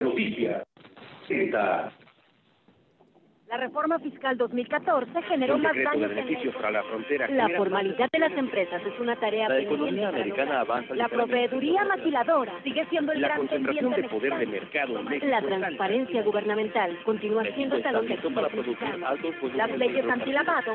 Noticia. La reforma fiscal 2014 generó más daños beneficios para la frontera. La formalidad de las empresas es una tarea La economía americana avanza. La proveeduría maquiladora sigue siendo el la gran concentración de poder de mercado. En México la transparencia gubernamental continúa siendo talón de Las leyes antilavado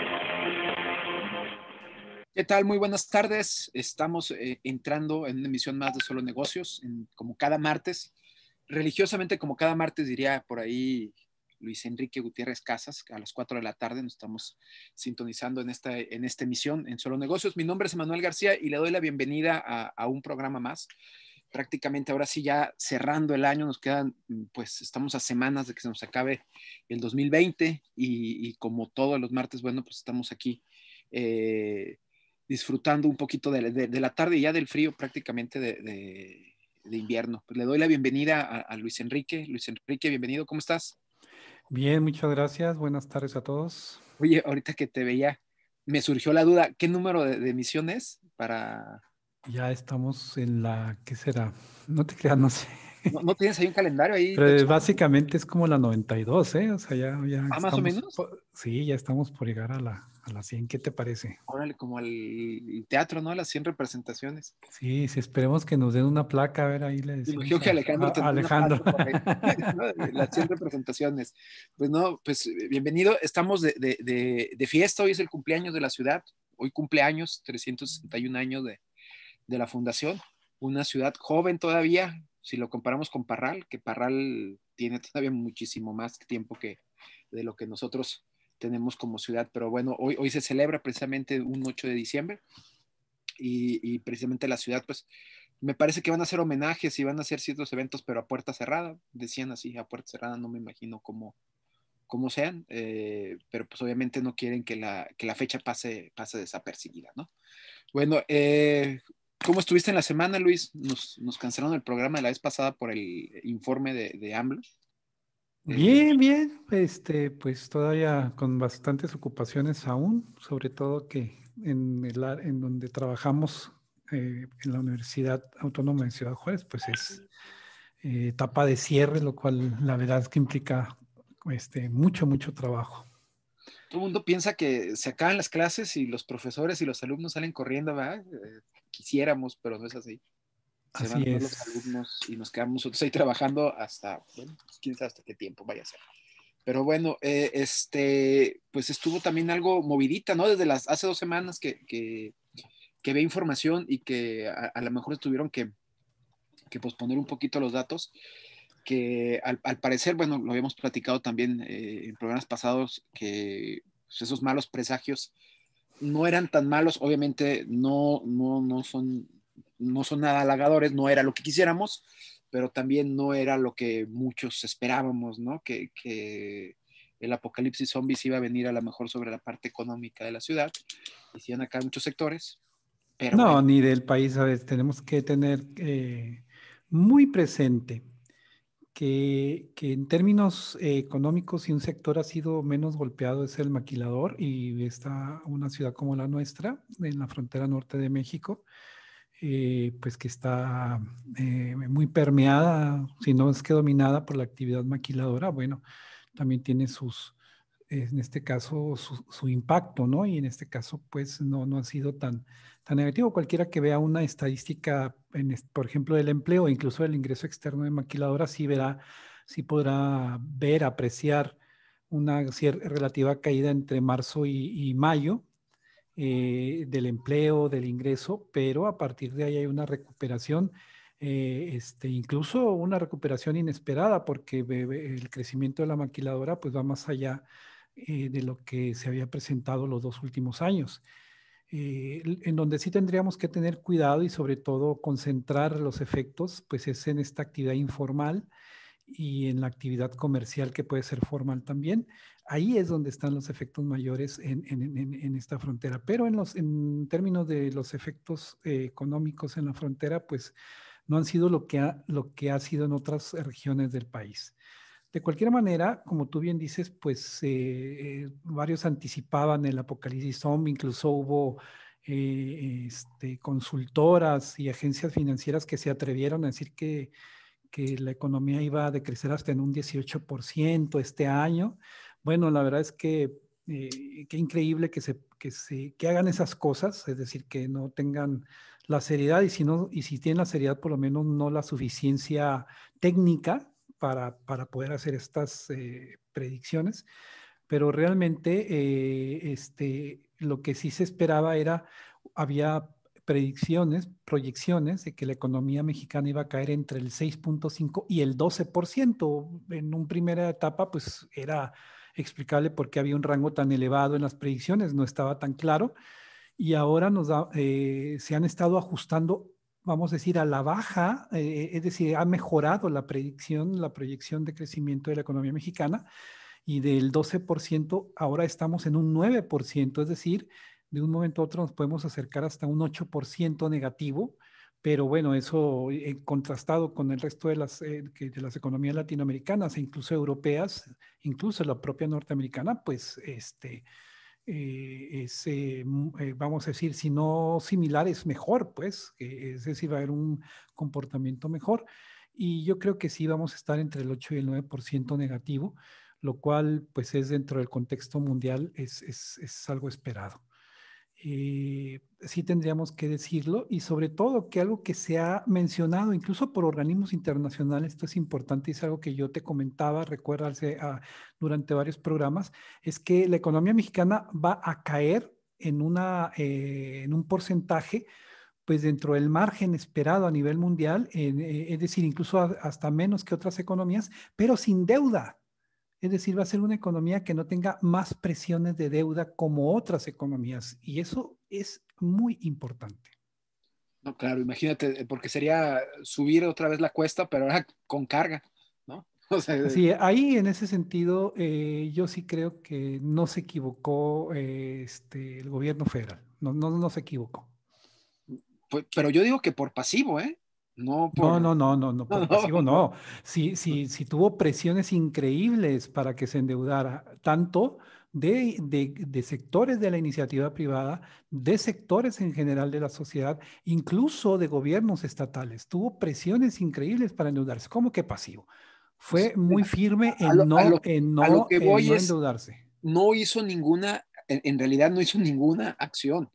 ¿Qué tal? Muy buenas tardes. Estamos eh, entrando en una emisión más de Solo Negocios, como cada martes. Religiosamente, como cada martes, diría por ahí Luis Enrique Gutiérrez Casas, a las 4 de la tarde nos estamos sintonizando en esta, en esta emisión en Solo Negocios. Mi nombre es Manuel García y le doy la bienvenida a, un programa más. Prácticamente ahora sí ya cerrando el año, nos quedan, pues estamos a semanas de que se nos acabe el 2020 y, como todos los martes, bueno, pues estamos aquí. Eh, disfrutando un poquito de, la tarde y ya del frío prácticamente de, invierno. Pues le doy la bienvenida a, Luis Enrique. Luis Enrique, bienvenido, ¿cómo estás? Bien, muchas gracias. Buenas tardes a todos. Oye, ahorita que te veía, me surgió la duda, ¿qué número de, emisiones para... Ya estamos en la, ¿qué será? No te creas, no sé. ¿No, tienes ahí un calendario ahí? Pero básicamente es como la 92, ¿eh? O sea, ya... ya ah, más o menos? sí, ya estamos por llegar a la, a las 100, ¿qué te parece? Órale, como al teatro, ¿no? A Las 100 representaciones. Sí, sí, esperemos que nos den una placa, a ver, ahí le decimos. que Alejandro Alejandro. las 100 representaciones. Pues no, pues eh, bienvenido, estamos de, fiesta, hoy es el cumpleaños de la ciudad, hoy cumpleaños, 361 años de, de la fundación, una ciudad joven todavía, si lo comparamos con Parral, que Parral tiene todavía muchísimo más tiempo que de lo que nosotros tenemos como ciudad. Pero bueno, hoy, hoy se celebra precisamente un 8 de diciembre y, y precisamente la ciudad, pues me parece que van a hacer homenajes y van a hacer ciertos eventos, pero a puerta cerrada, decían así, a puerta cerrada, no me imagino cómo, cómo sean, eh, pero pues obviamente no quieren que la, la fecha pase, pase desapercibida, ¿no? Bueno, eh, ¿cómo estuviste en la semana, Luis? Nos, nos, cancelaron el programa la vez pasada por el informe de, de AMLO. Eh, bien, bien, este, pues todavía con bastantes ocupaciones aún, sobre todo que en, el, en donde trabajamos eh, en la Universidad Autónoma de Ciudad Juárez, pues es eh, etapa de cierre, lo cual la verdad es que implica este, mucho, mucho trabajo. Todo el mundo piensa que se acaban las clases y los profesores y los alumnos salen corriendo, ¿verdad? quisiéramos, pero no es así. Se van los alumnos y nos quedamos nosotros ahí trabajando hasta, bueno, pues, quién sabe hasta qué tiempo vaya a ser. Pero bueno, eh, este, pues estuvo también algo movidita, ¿no? Desde las hace dos semanas que, que, que ve información y que a, lo mejor tuvieron que, que, posponer un poquito los datos, que al, parecer, bueno, lo habíamos platicado también eh, en programas pasados, que pues, esos malos presagios no eran tan malos, obviamente no, no, no son no son nada halagadores, no era lo que quisiéramos, pero también no era lo que muchos esperábamos, ¿no? Que, el apocalipsis zombies iba a venir a lo mejor sobre la parte económica de la ciudad, hicieron acá muchos sectores. Pero no, ni del país, ¿sabes? Tenemos que tener eh, muy presente que, en términos eh, económicos, si un sector ha sido menos golpeado es el maquilador y está una ciudad como la nuestra, en la frontera norte de México, eh, pues que está eh, muy permeada, si no es que dominada por la actividad maquiladora, bueno, también tiene sus, en este caso, su, impacto, ¿no? Y en este caso, pues no, no ha sido tan, tan negativo. Cualquiera que vea una estadística, por ejemplo, del empleo, incluso del ingreso externo de maquiladora, sí verá, sí podrá ver, apreciar una relativa caída entre marzo y mayo, eh, del empleo, del ingreso, pero a partir de ahí hay una recuperación, eh, este, incluso una recuperación inesperada, porque el crecimiento de la maquiladora pues va más allá eh, de lo que se había presentado los dos últimos años. en donde sí tendríamos que tener cuidado y sobre todo concentrar los efectos, pues es en esta actividad informal, y en la actividad comercial que puede ser formal también. Ahí es donde están los efectos mayores en, esta frontera. Pero en, los, en términos de los efectos eh, económicos en la frontera, pues no han sido lo que, ha, lo que ha sido en otras regiones del país. De cualquier manera, como tú bien dices, pues eh, eh, varios anticipaban el apocalipsis zombie, incluso hubo este, consultoras y agencias financieras que se atrevieron a decir que que la economía iba a decrecer hasta en un 18% este año. Bueno, la verdad es que eh, qué increíble que se, que se que hagan esas cosas, es decir, que no tengan la seriedad y si no y si tienen la seriedad por lo menos no la suficiencia técnica para, para poder hacer estas eh, predicciones. Pero realmente eh, este, lo que sí se esperaba era, había predicciones, proyecciones de que la economía mexicana iba a caer entre el 6.5 y el 12%. En una primera etapa, pues era explicable por qué había un rango tan elevado en las predicciones, no estaba tan claro. Y ahora nos da, eh, se han estado ajustando, vamos a decir, a la baja, eh, es decir, ha mejorado la predicción, la proyección de crecimiento de la economía mexicana y del 12% ahora estamos en un 9%, es decir, de un momento a otro nos podemos acercar hasta un 8% negativo, pero bueno, eso eh, eh, contrastado con el resto de las, eh, de las economías latinoamericanas e incluso europeas, incluso la propia norteamericana, pues este, vamos a decir, si no similar, es mejor, pues, es decir, va a haber un comportamiento mejor. Y yo creo que sí vamos a estar entre el 8 y el 9% negativo, lo cual pues es dentro del contexto mundial, es algo esperado. Eh, sí tendríamos que decirlo y sobre todo que algo que se ha mencionado incluso por organismos internacionales, esto es importante, es algo que yo te comentaba, recuerda ah, durante varios programas, es que la economía mexicana va a caer en, una, eh, en un porcentaje pues dentro del margen esperado a nivel mundial, eh, es decir, incluso hasta menos que otras economías, pero sin deuda. Es decir, va a ser una economía que no tenga más presiones de deuda como otras economías. Y eso es muy importante. No, claro, imagínate, eh, porque sería subir otra vez la cuesta, pero ahora con carga, ¿no? sí, ahí en ese sentido, eh, yo sí creo que no se equivocó eh, este, el gobierno federal, no, no, se equivocó. Pues, pero yo digo que por pasivo, ¿eh? No, no, no, no, no, no, pasivo no. Si, si, si tuvo presiones increíbles para que se endeudara tanto de, de, sectores de la iniciativa privada, de sectores en general de la sociedad, incluso de gobiernos estatales. Tuvo presiones increíbles para endeudarse. ¿Cómo que pasivo? Fue muy firme en no, endeudarse. no hizo ninguna, en realidad no hizo ninguna acción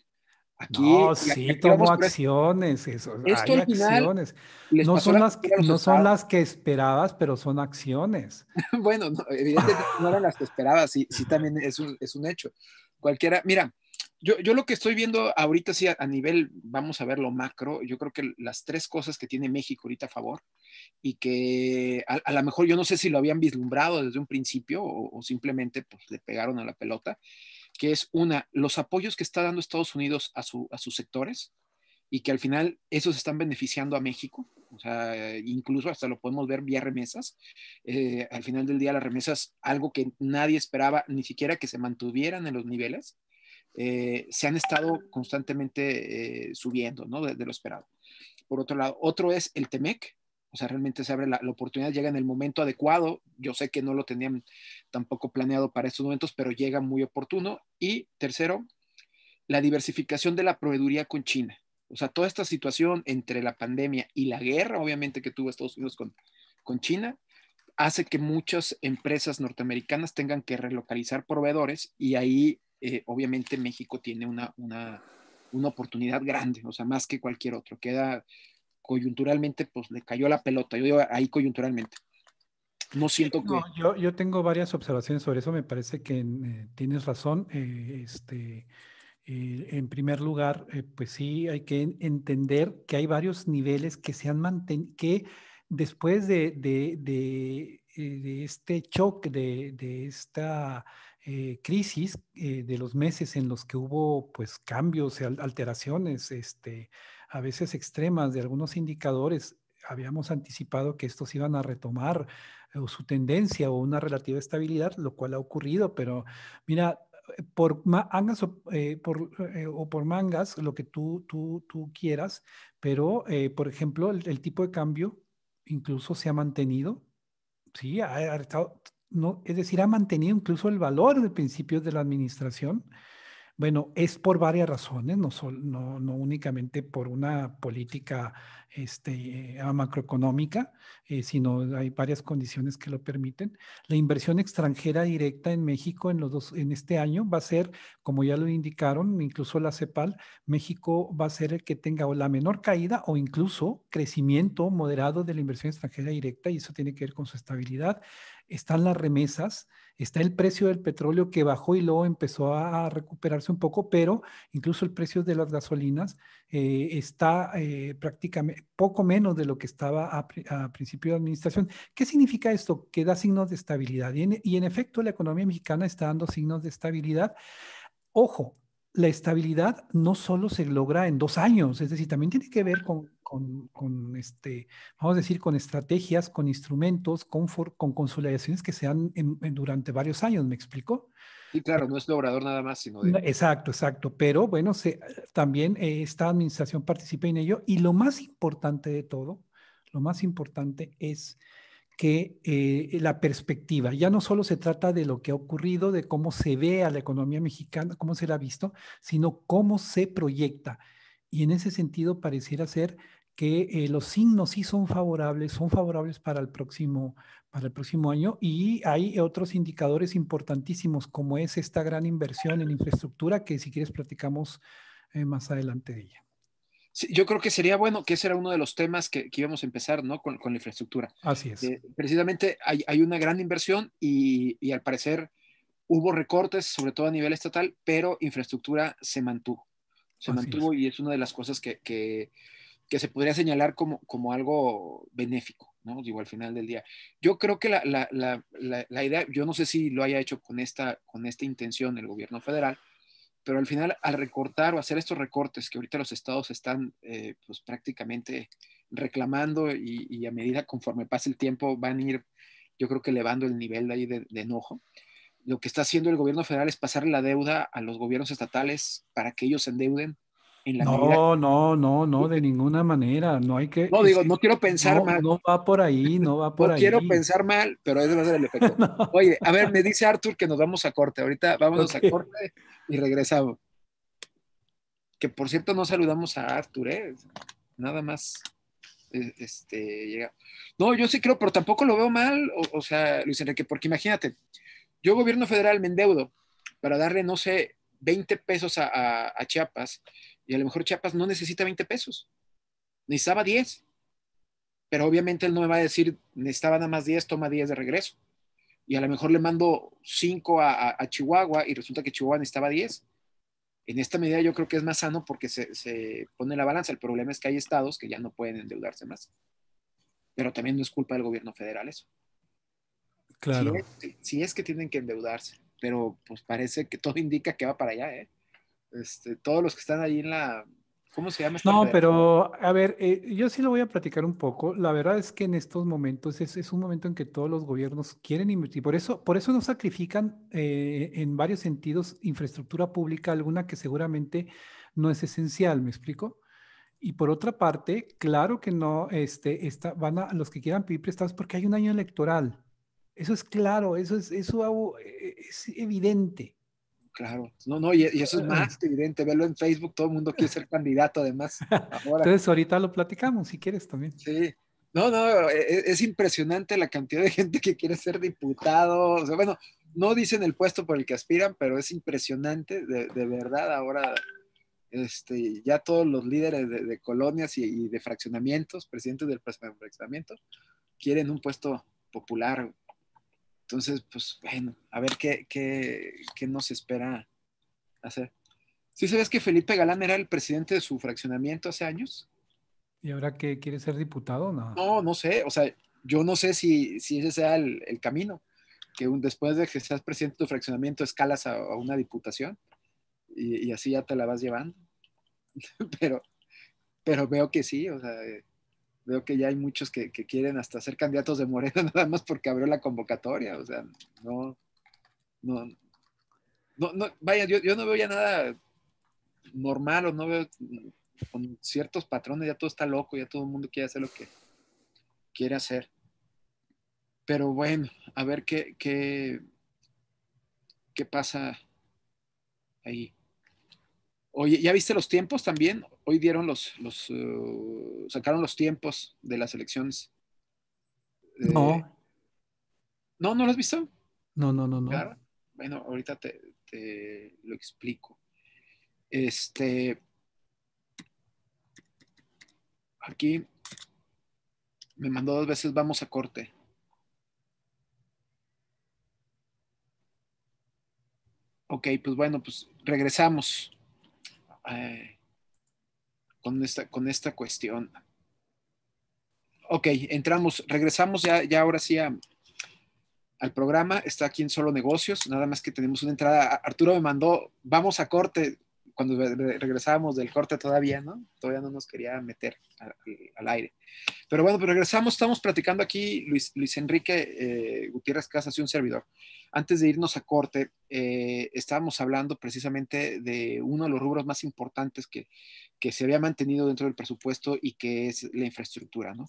Aquí, no, sí, acciones, eso, hay acciones. No son, las, que, no son las que esperabas, pero son acciones. bueno, evidentemente no eran las que esperabas, sí, sí también es un, hecho. Cualquiera, mira, yo, lo que estoy viendo ahorita, sí, a, nivel, vamos a ver lo macro, yo creo que las tres cosas que tiene México ahorita a favor y que a, a lo mejor yo no sé si lo habían vislumbrado desde un principio o, o simplemente pues, le pegaron a la pelota, que es una, los apoyos que está dando Estados Unidos a, sus sectores y que al final esos están beneficiando a México, o sea, incluso hasta lo podemos ver vía remesas. Eh, al final del día las remesas, algo que nadie esperaba, ni siquiera que se mantuvieran en los niveles, eh, se han estado constantemente eh, subiendo, ¿no? De, lo esperado. Por otro lado, otro es el TEMEC, o sea, realmente se abre la, oportunidad, llega en el momento adecuado. Yo sé que no lo tenían tampoco planeado para estos momentos, pero llega muy oportuno. Y tercero, la diversificación de la proveeduría con China. O sea, toda esta situación entre la pandemia y la guerra, obviamente, que tuvo Estados Unidos con, con China, hace que muchas empresas norteamericanas tengan que relocalizar proveedores y ahí, eh, obviamente, México tiene una, una, una oportunidad grande, o sea, más que cualquier otro. Queda coyunturalmente, pues le cayó la pelota, yo digo ahí coyunturalmente. No siento que... yo, yo, tengo varias observaciones sobre eso, me parece que eh, tienes razón. Eh, este, eh, en primer lugar, pues sí, hay que entender que hay varios niveles que se han mantenido, que después de, de, de, este choque de, esta crisis, de los meses en los que hubo pues cambios, alteraciones, este, a veces extremas de algunos indicadores, habíamos anticipado que estos iban a retomar eh, su tendencia o una relativa estabilidad, lo cual ha ocurrido, pero mira, eh, por mangas eh, o, por, mangas, lo que tú, tú, tú quieras, pero por ejemplo, el, tipo de cambio incluso se ha mantenido, sí, ha, no, es decir, ha mantenido incluso el valor de principios de la administración. Bueno, es por varias razones, no, no, únicamente por una política este, macroeconómica, eh, sino hay varias condiciones que lo permiten. La inversión extranjera directa en México en, los en este año va a ser, como ya lo indicaron, incluso la CEPAL, México va a ser el que tenga la menor caída o incluso crecimiento moderado de la inversión extranjera directa y eso tiene que ver con su estabilidad están las remesas, está el precio del petróleo que bajó y luego empezó a recuperarse un poco, pero incluso el precio de las gasolinas eh, está eh, prácticamente poco menos de lo que estaba a, principio de administración. ¿Qué significa esto? Que da signos de estabilidad y en efecto la economía mexicana está dando signos de estabilidad. Ojo, la estabilidad no solo se logra en dos años, es decir, también tiene que ver con, este, vamos a decir, con estrategias, con instrumentos, con, consolidaciones que sean durante varios años, ¿me explico? Sí, claro, no es logrador nada más, sino Exacto, exacto, pero bueno, se, también eh, esta administración participa en ello y lo más importante de todo, lo más importante es que eh, la perspectiva. Ya no solo se trata de lo que ha ocurrido, de cómo se ve a la economía mexicana, cómo se la ha visto, sino cómo se proyecta. Y en ese sentido pareciera ser que eh, los signos sí son favorables, son favorables para el próximo, para el próximo año y hay otros indicadores importantísimos como es esta gran inversión en infraestructura que si quieres platicamos eh, más adelante de ella yo creo que sería bueno, que ese era uno de los temas que, íbamos a empezar, ¿no? Con, la infraestructura. Así es. Eh, precisamente hay, una gran inversión y, al parecer hubo recortes, sobre todo a nivel estatal, pero infraestructura se mantuvo. Se mantuvo y es una de las cosas que, que, se podría señalar como, como algo benéfico, ¿no? Digo, al final del día. Yo creo que la, la, la, la, idea, yo no sé si lo haya hecho con esta, con esta intención el gobierno federal, pero al final al recortar o hacer estos recortes que ahorita los estados están eh, pues prácticamente reclamando y, a medida conforme pasa el tiempo van a ir yo creo que elevando el nivel de ahí de enojo lo que está haciendo el gobierno federal es pasar la deuda a los gobiernos estatales para que ellos endeuden no, no, no, no, de ninguna manera. No hay que. No, digo, no quiero pensar mal. No va por ahí, no va por ahí. No quiero pensar mal, pero es va a el efecto. Oye, a ver, me dice Arthur que nos vamos a corte. Ahorita vamos a corte y regresamos. Que por cierto, no saludamos a Arthur, ¿eh? Nada más. E, este, llega. No, yo sí creo, pero tampoco lo veo mal, o, sea, Luis Enrique, porque imagínate, yo gobierno federal me endeudo para darle, no sé, 20 pesos a Chiapas y a lo mejor Chiapas no necesita 20 pesos, necesitaba 10. Pero obviamente él no me va a decir, necesitaba nada más 10, toma 10 de regreso. Y a lo mejor le mando 5 a, Chihuahua y resulta que Chihuahua necesitaba 10. En esta medida yo creo que es más sano porque se, pone la balanza. El problema es que hay estados que ya no pueden endeudarse más. Pero también no es culpa del gobierno federal eso. Claro. si es que tienen que endeudarse, pero pues parece que todo indica que va para allá, ¿eh? Este, todos los que están ahí en la... ¿Cómo se llama? Esta no, pero a ver, eh, yo sí lo voy a platicar un poco. La verdad es que en estos momentos es, un momento en que todos los gobiernos quieren invertir. Por eso, por eso no sacrifican eh, en varios sentidos infraestructura pública, alguna que seguramente no es esencial, ¿me explico? Y por otra parte, claro que no, este, esta, van a los que quieran pedir prestados porque hay un año electoral. Eso es claro, eso es, eso es eh, evidente claro. No, no, y, eso es más evidente. Verlo en Facebook, todo el mundo quiere ser candidato, además. Entonces, ahorita lo platicamos, si quieres también. Sí. No, no, e, e, es, impresionante la cantidad de gente que quiere ser diputado. O sea, bueno, no dicen el puesto por el que aspiran, pero es impresionante, de, verdad, ahora. Este, ya todos los líderes de, colonias y, y, de fraccionamientos, presidentes del fraccionamiento, quieren un puesto popular. Entonces, pues bueno, a ver qué, qué, qué nos espera hacer. ¿Sí sabes que Felipe Galán era el presidente de su fraccionamiento hace años? ¿Y ahora qué? quiere ser diputado? No, no, no sé. O sea, yo no sé si, ese sea el, camino, que un, después de que seas presidente de tu fraccionamiento escalas a, una diputación y, así ya te la vas llevando. pero, pero veo que sí, o sea, veo que ya hay muchos que, quieren hasta ser candidatos de Morena nada más porque abrió la convocatoria. O sea, no, no, no, no vaya, yo, yo, no veo ya nada normal o no veo con ciertos patrones, ya todo está loco, ya todo el mundo quiere hacer lo que quiere hacer. Pero bueno, a ver qué, qué, qué pasa ahí. Oye, ¿ya viste los tiempos también? Hoy dieron los, los uh, sacaron los tiempos de las elecciones. Eh, no. ¿No, no lo has visto? No, no, no, no. Bueno, ahorita te, te lo explico. Este, aquí me mandó dos veces, vamos a corte. Ok, pues bueno, pues regresamos. Eh, con, esta, con esta cuestión. Ok, entramos, regresamos ya, ahora sí al programa. Está aquí en Solo Negocios, nada más que tenemos una entrada. Arturo me mandó, vamos a corte, cuando regresábamos del corte todavía, ¿no? Todavía no nos quería meter al, aire. Pero bueno, pues regresamos, estamos platicando aquí Luis, Luis Enrique eh, Gutiérrez Casas y un servidor. Antes de irnos a corte, eh, estábamos hablando precisamente de uno de los rubros más importantes que, se había mantenido dentro del presupuesto y que es la infraestructura, ¿no?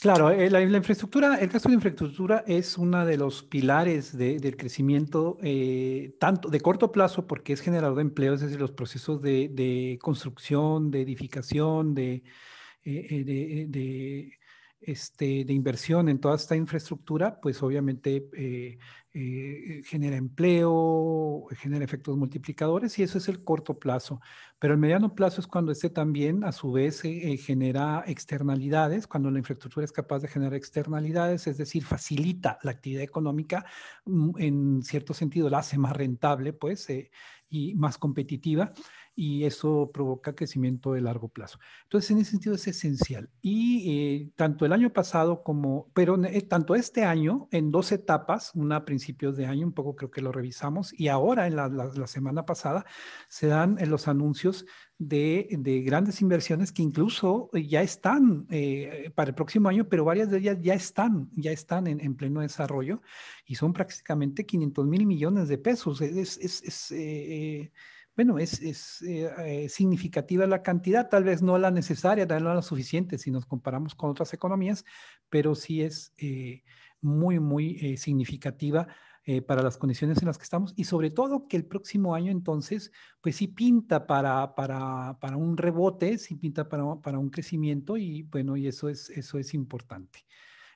Claro, eh, la, infraestructura, el gasto de infraestructura es uno de los pilares del crecimiento, eh, tanto de corto plazo, porque es generador de empleo, es decir, los procesos de, construcción, de edificación, de este, de inversión en toda esta infraestructura, pues obviamente eh, eh, genera empleo, genera efectos multiplicadores y eso es el corto plazo. Pero el mediano plazo es cuando este también, a su vez, eh, genera externalidades, cuando la infraestructura es capaz de generar externalidades, es decir, facilita la actividad económica, mm, en cierto sentido la hace más rentable, pues, y más competitiva y eso provoca crecimiento de largo plazo. Entonces, en ese sentido es esencial. Y eh, tanto el año pasado como, pero eh, tanto este año, en dos etapas, una a principios de año, un poco creo que lo revisamos, y ahora en la, semana pasada se dan eh, los anuncios de, grandes inversiones que incluso ya están para el próximo año, pero varias de ellas ya están, ya están en, pleno desarrollo y son prácticamente 500 mil millones de pesos. Es, es, bueno, es, eh, eh, significativa la cantidad, tal vez no la necesaria, tal vez no la suficiente si nos comparamos con otras economías, pero sí es eh, muy, muy significativa para las condiciones en las que estamos y sobre todo que el próximo año entonces, pues sí pinta para, para, para un rebote, sí pinta para, para, un crecimiento y bueno, y eso es, eso es importante.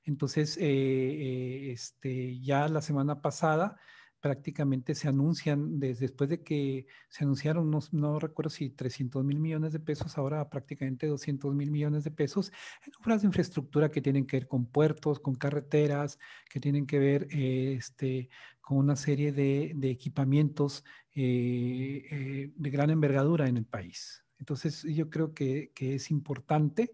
Entonces, este, ya la semana pasada prácticamente se anuncian desde después de que se anunciaron, no, recuerdo si 300 mil millones de pesos, ahora prácticamente 200 mil millones de pesos en obras de infraestructura que tienen que ver con puertos, con carreteras, que tienen que ver eh, este, con una serie de, equipamientos eh, eh, de gran envergadura en el país. Entonces yo creo que, que es importante.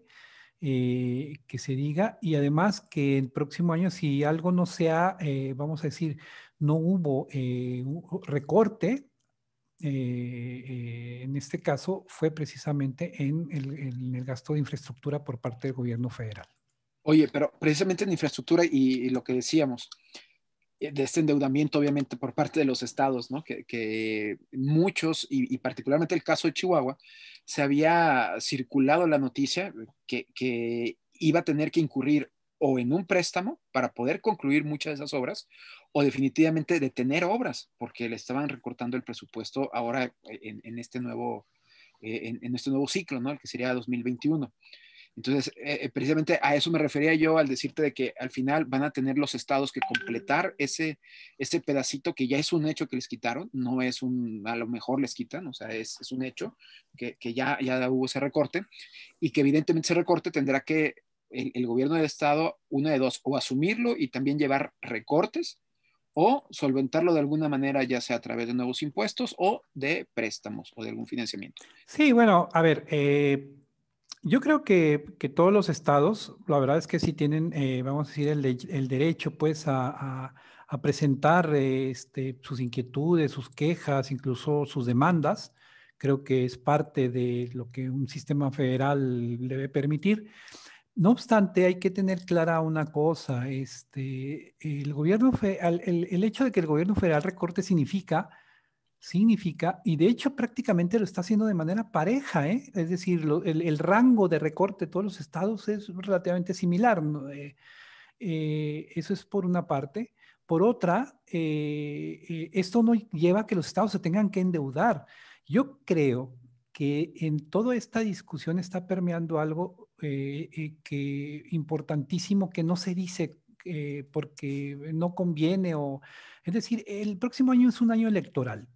que se diga y además que el próximo año si algo no sea, vamos a decir, no hubo eh, recorte, eh, eh, en este caso fue precisamente en el, gasto de infraestructura por parte del gobierno federal. Oye, pero precisamente en infraestructura y, lo que decíamos, de este endeudamiento, obviamente, por parte de los estados, ¿no? Que, muchos, y, particularmente el caso de Chihuahua, se había circulado la noticia que, iba a tener que incurrir o en un préstamo para poder concluir muchas de esas obras o definitivamente detener obras porque le estaban recortando el presupuesto ahora eh, en, este, nuevo, eh, en, este nuevo ciclo, ¿no? El que sería 2021. Entonces, eh, precisamente a eso me refería yo al decirte de que al final van a tener los estados que completar ese, pedacito que ya es un hecho que les quitaron, no es un, a lo mejor les quitan, o sea, es, un hecho que, que, ya, ya hubo ese recorte y que evidentemente ese recorte tendrá que el, gobierno del Estado una de dos, o asumirlo y también llevar recortes, o solventarlo de alguna manera, ya sea a través de nuevos impuestos o de préstamos o de algún financiamiento. Sí, bueno, a ver, eh, yo creo que, que, todos los estados, la verdad es que sí tienen, eh, vamos a decir, el, derecho pues a, presentar eh, este, sus inquietudes, sus quejas, incluso sus demandas. Creo que es parte de lo que un sistema federal debe permitir. No obstante, hay que tener clara una cosa, este, el, gobierno el, hecho de que el gobierno federal recorte significa, significa, y de hecho prácticamente lo está haciendo de manera pareja, ¿eh? es decir, el, rango de recorte de todos los estados es relativamente similar. Eh, eh, eso es por una parte. Por otra, eh, esto no lleva a que los estados se tengan que endeudar. Yo creo que en toda esta discusión está permeando algo eh, eh, que importantísimo que no se dice eh, porque no conviene o es decir, el próximo año es un año electoral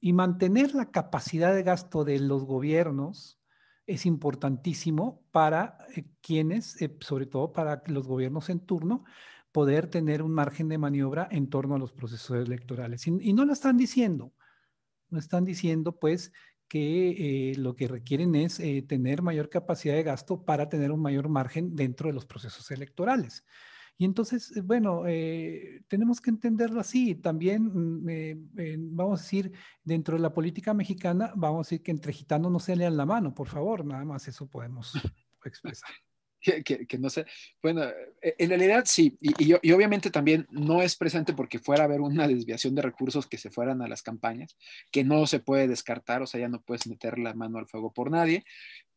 y mantener la capacidad de gasto de los gobiernos es importantísimo para quienes, sobre todo para los gobiernos en turno, poder tener un margen de maniobra en torno a los procesos electorales. y no lo están diciendo, no están diciendo pues que eh, lo que requieren es eh, tener mayor capacidad de gasto para tener un mayor margen dentro de los procesos electorales. Y entonces, eh, bueno, tenemos que entenderlo así. También, mm, vamos a decir, dentro de la política mexicana, vamos a decir que entre gitanos no se lean la mano, por favor, nada más eso podemos expresar que, no sé. Bueno, eh, en realidad sí, y, obviamente también no es presente porque fuera a haber una desviación de recursos que se fueran a las campañas, que no se puede descartar, o sea, ya no puedes meter la mano al fuego por nadie,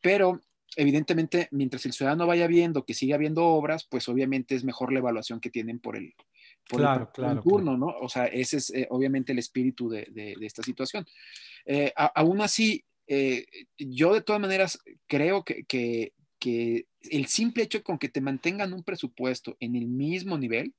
pero evidentemente mientras el ciudadano vaya viendo que sigue habiendo obras, pues obviamente es mejor la evaluación que tienen por el, por turno, ¿no? O sea, ese es eh, obviamente el espíritu de, esta situación. Eh, aún así, yo de todas maneras creo que que el simple hecho con que te mantengan un presupuesto en el mismo nivel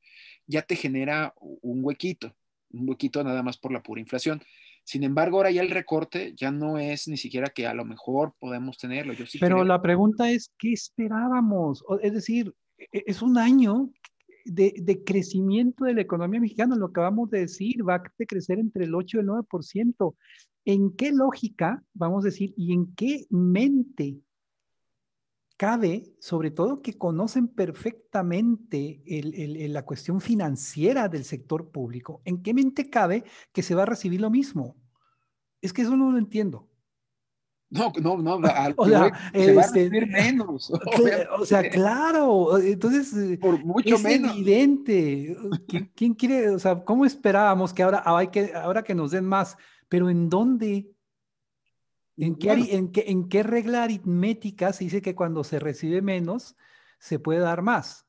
ya te genera un huequito, un huequito nada más por la pura inflación. Sin embargo, ahora ya el recorte ya no es ni siquiera que a lo mejor podemos tenerlo. sí Pero la pregunta es, ¿qué esperábamos? Es decir, e, es un año de, de, crecimiento de la economía mexicana, lo acabamos de decir, va a crecer entre el 8 y el 9%. ¿En qué lógica, vamos a decir, y en qué mente cabe, sobre todo que conocen perfectamente la cuestión financiera del sector público. ¿En qué mente cabe que se va a recibir lo mismo? Es que eso no lo entiendo. No, no, no, al, o sea, se va a este, recibir menos. O sea, claro, entonces eh, Por mucho es evidente. Eh, ¿Quién, quiere, o sea, cómo esperábamos que ahora, hay que ahora que nos den más, pero en dónde ¿En qué, regla aritmética se dice que cuando se recibe menos se puede dar más?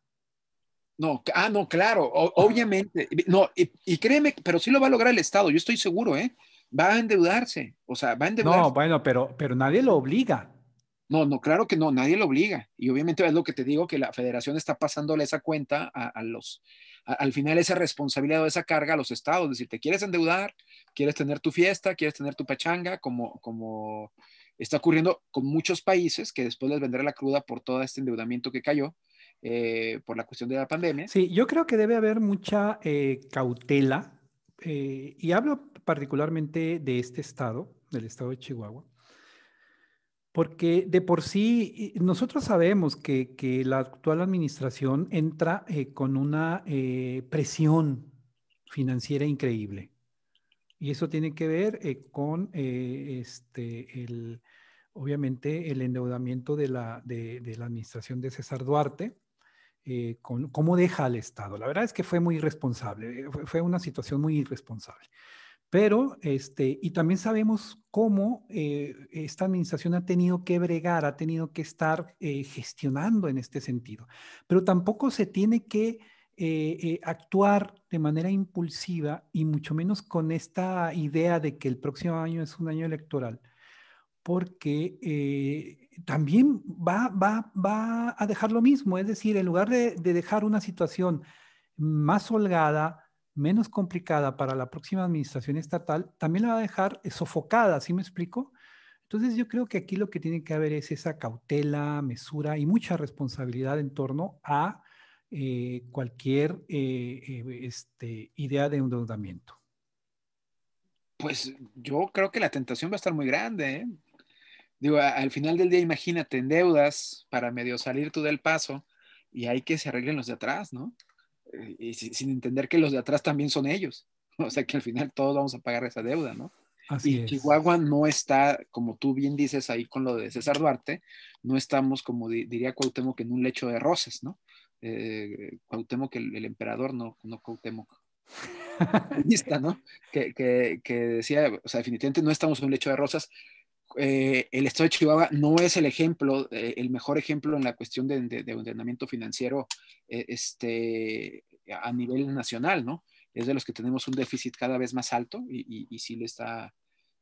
No, ah, no, claro, obviamente. No, y, créeme, pero sí lo va a lograr el Estado, yo estoy seguro, ¿eh? Va a endeudarse, o sea, va a endeudarse. No, bueno, pero, pero nadie lo obliga. No, no, claro que no, nadie lo obliga. Y obviamente es lo que te digo, que la federación está pasándole esa cuenta a los, al final esa responsabilidad o esa carga a los estados, es decir, te quieres endeudar, quieres tener tu fiesta, quieres tener tu pachanga, como, como está ocurriendo con muchos países que después les vendrá la cruda por todo este endeudamiento que cayó. Eh, por la cuestión de la pandemia. Sí, yo creo que debe haber mucha eh, cautela, eh, y hablo particularmente de este estado, del estado de Chihuahua, porque de por sí, nosotros sabemos que, la actual administración entra eh, con una eh, presión financiera increíble. Y eso tiene que ver eh, con, este, el, obviamente, el endeudamiento de la, de, la administración de César Duarte, con cómo deja al Estado. La verdad es que fue muy irresponsable, fue una situación muy irresponsable. Pero, este, y también sabemos cómo eh, esta administración ha tenido que bregar, ha tenido que estar eh, gestionando en este sentido. Pero tampoco se tiene que eh, actuar de manera impulsiva y mucho menos con esta idea de que el próximo año es un año electoral, porque también va, va, va, a dejar lo mismo. Es decir, en lugar de dejar una situación más holgada, menos complicada para la próxima administración estatal, también la va a dejar eh, sofocada, ¿sí me explico? Entonces yo creo que aquí lo que tiene que haber es esa cautela, mesura y mucha responsabilidad en torno a eh, cualquier eh, este, idea de endeudamiento. Pues yo creo que la tentación va a estar muy grande. Digo, al final del día, imagínate, en deudas para medio salir tú del paso y hay que se arreglen los de atrás, ¿no? y sin entender que los de atrás también son ellos. O sea que al final todos vamos a pagar esa deuda, ¿no? Así y Chihuahua no está, como tú bien dices ahí con lo de César Duarte, no estamos, como diría Cuauhtémoc, en un lecho de rosas, ¿no? Eh, Cuauhtémoc, el, el, emperador, no, no Cuauhtémoc. Lista, ¿no? Que, que, decía, o sea, definitivamente no estamos en un lecho de rosas, eh, el estado de Chihuahua no es el ejemplo, eh, el mejor ejemplo en la cuestión de, de, ordenamiento financiero eh, este, a nivel nacional, ¿no? Es de los que tenemos un déficit cada vez más alto y, sí le está,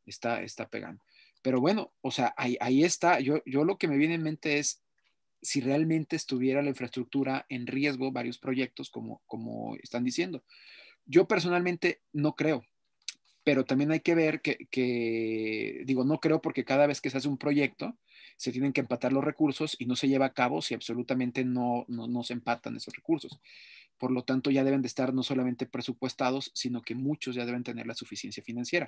está, está pegando. Pero bueno, o sea, ahí, ahí está. Yo, yo lo que me viene en mente es si realmente estuviera la infraestructura en riesgo, varios proyectos, como, como están diciendo. Yo personalmente no creo, pero también hay que ver que, digo, no creo porque cada vez que se hace un proyecto, se tienen que empatar los recursos y no se lleva a cabo si absolutamente no, no, se empatan esos recursos. Por lo tanto, ya deben de estar no solamente presupuestados, sino que muchos ya deben tener la suficiencia financiera.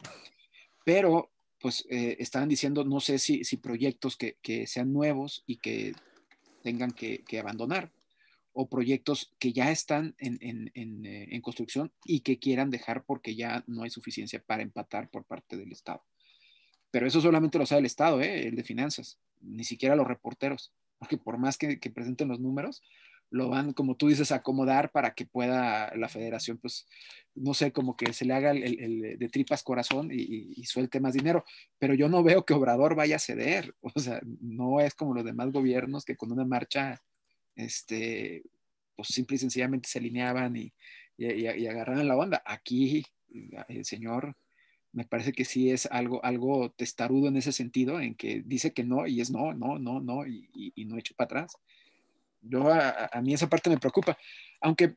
Pero, pues, eh, estaban diciendo, no sé si, proyectos que, sean nuevos y que tengan que abandonar o proyectos que ya están eh, en, construcción y que quieran dejar porque ya no hay suficiencia para empatar por parte del Estado. Pero eso solamente lo sabe el Estado, ¿eh? el de finanzas, ni siquiera los reporteros, porque por más que, presenten los números, lo van, como tú dices, a acomodar para que pueda la federación, pues, no sé, como que se le haga el, de tripas corazón y, y, suelte más dinero. Pero yo no veo que Obrador vaya a ceder. O sea, no es como los demás gobiernos que con una marcha este, pues simple y sencillamente se alineaban y, y, agarraban la onda. Aquí el señor me parece que sí es algo, algo testarudo en ese sentido, en que dice que no y es no, no, no, no, y, no echo para atrás. Yo, a, mí esa parte me preocupa. Aunque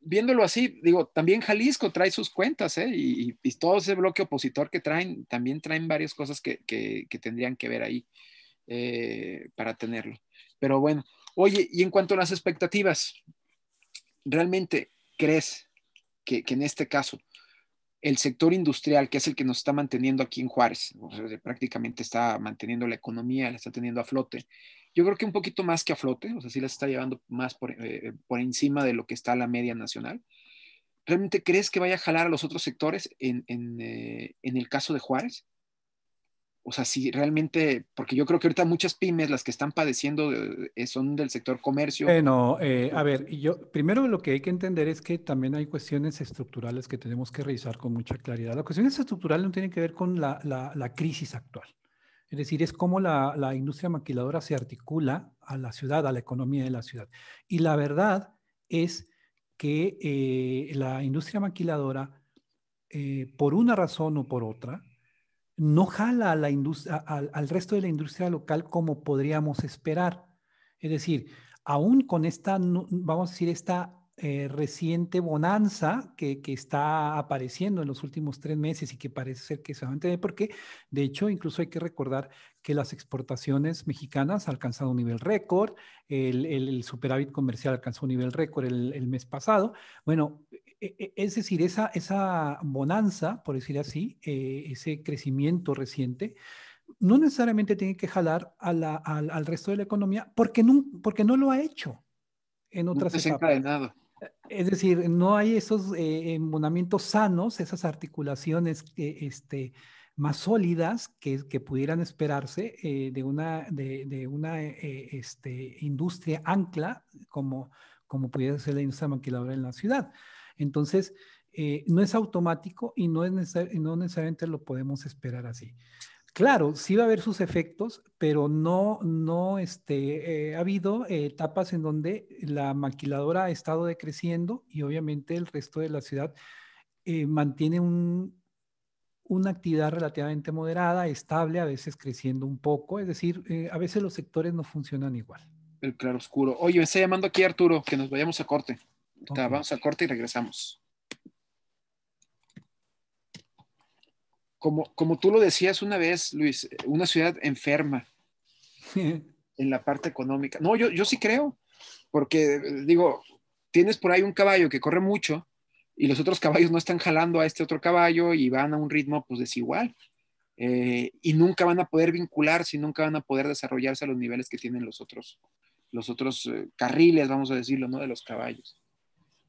viéndolo así, digo, también Jalisco trae sus cuentas, ¿eh? Y, y todo ese bloque opositor que traen, también traen varias cosas que, que, tendrían que ver ahí eh, para tenerlo. Pero bueno, Oye, y en cuanto a las expectativas, ¿realmente crees que, en este caso el sector industrial, que es el que nos está manteniendo aquí en Juárez, prácticamente está manteniendo la economía, la está teniendo a flote. Yo creo que un poquito más que a flote, o sea, sí la está llevando más por, eh, encima de lo que está la media nacional. ¿Realmente crees que vaya a jalar a los otros sectores en eh, el caso de Juárez? o sea, si realmente, porque yo creo que ahorita muchas pymes, las que están padeciendo, eh, son del sector comercio. Bueno, eh, eh, a ver, yo primero lo que hay que entender es que también hay cuestiones estructurales que tenemos que revisar con mucha claridad. Las cuestiones estructurales no tienen que ver con la, crisis actual. Es decir, es cómo la, industria maquiladora se articula a la ciudad, a la economía de la ciudad. Y la verdad es que la industria maquiladora, por una razón o por otra, no jala la industria, al, resto de la industria local como podríamos esperar. Es decir, aún con esta, vamos a decir, esta eh, reciente bonanza que, está apareciendo en los últimos tres meses y que parece ser que se va a mantener, porque, de hecho, incluso hay que recordar que las exportaciones mexicanas han alcanzado un nivel récord, el, superávit comercial alcanzó un nivel récord el, el mes pasado. Bueno, e, e, es decir, esa, esa bonanza, por decir así, eh, ese crecimiento reciente, no necesariamente tiene que jalar al, al, resto de la economía porque no, porque no lo ha hecho en otras no e, Es decir, no hay esos eh, embonamientos sanos, esas articulaciones eh, este, más sólidas que, que pudieran esperarse eh, de una, de, una este, industria ancla como, como pudiera ser la industria maquiladora en la ciudad. Entonces, eh, no es automático y no, es no necesariamente lo podemos esperar así. Claro, sí va a haber sus efectos, pero no, no, este, eh, ha habido eh, etapas en donde la maquiladora ha estado decreciendo y obviamente el resto de la ciudad mantiene una actividad relativamente moderada, estable, a veces creciendo un poco, es decir, a veces los sectores no funcionan igual. El claro oscuro. Oye, me está llamando aquí Arturo, que nos vayamos a corte vamos a corte y regresamos. Como, como tú lo decías una vez, Luis, una ciudad enferma en la parte económica. No, yo, yo sí creo, porque digo, tienes por ahí un caballo que corre mucho y los otros caballos no están jalando a este otro caballo y van a un ritmo pues desigual. Eh, y nunca van a poder vincularse y nunca van a poder desarrollarse a los niveles que tienen los otros, los otros eh, carriles, vamos a decirlo, ¿no? De los caballos.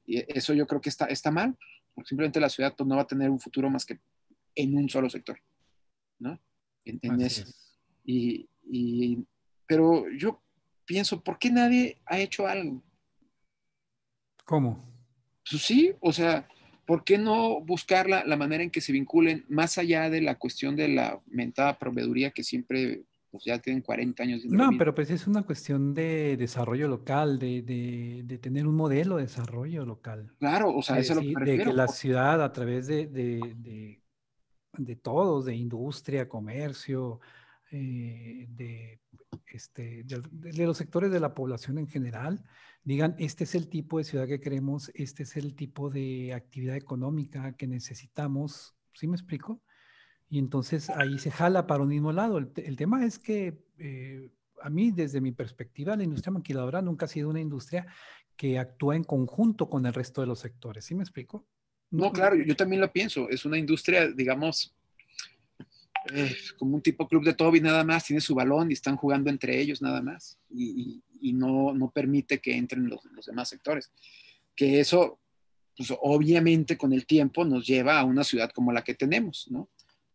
Y eso yo creo que está, está mal, porque simplemente la ciudad pues, no va a tener un futuro más que en un solo sector, ¿no? Y, pero yo pienso, ¿por qué nadie ha hecho algo? ¿Cómo? Pues sí, o sea, ¿por qué no buscar la, manera en que se vinculen más allá de la cuestión de la mentada proveeduría que siempre ya tienen 40 años. no, pero pues es una cuestión de desarrollo local, de, tener un modelo de desarrollo local. Claro, o sea, eh, eso es lo que De que la ciudad a través de, de, todos, de industria, comercio, eh, este, de, los sectores de la población en general, digan, este es el tipo de ciudad que queremos, este es el tipo de actividad económica que necesitamos. ¿Sí me explico? Y entonces ahí se jala para un mismo lado. El, tema es que eh, a mí, desde mi perspectiva, la industria maquiladora nunca ha sido una industria que actúa en conjunto con el resto de los sectores. ¿Sí me explico? No, claro, yo también lo pienso. Es una industria, digamos, eh, como un tipo club de Toby, nada más. Tiene su balón y están jugando entre ellos, nada más. Y, no, no, permite que entren los, los, demás sectores. Que eso, pues obviamente con el tiempo nos lleva a una ciudad como la que tenemos, ¿no?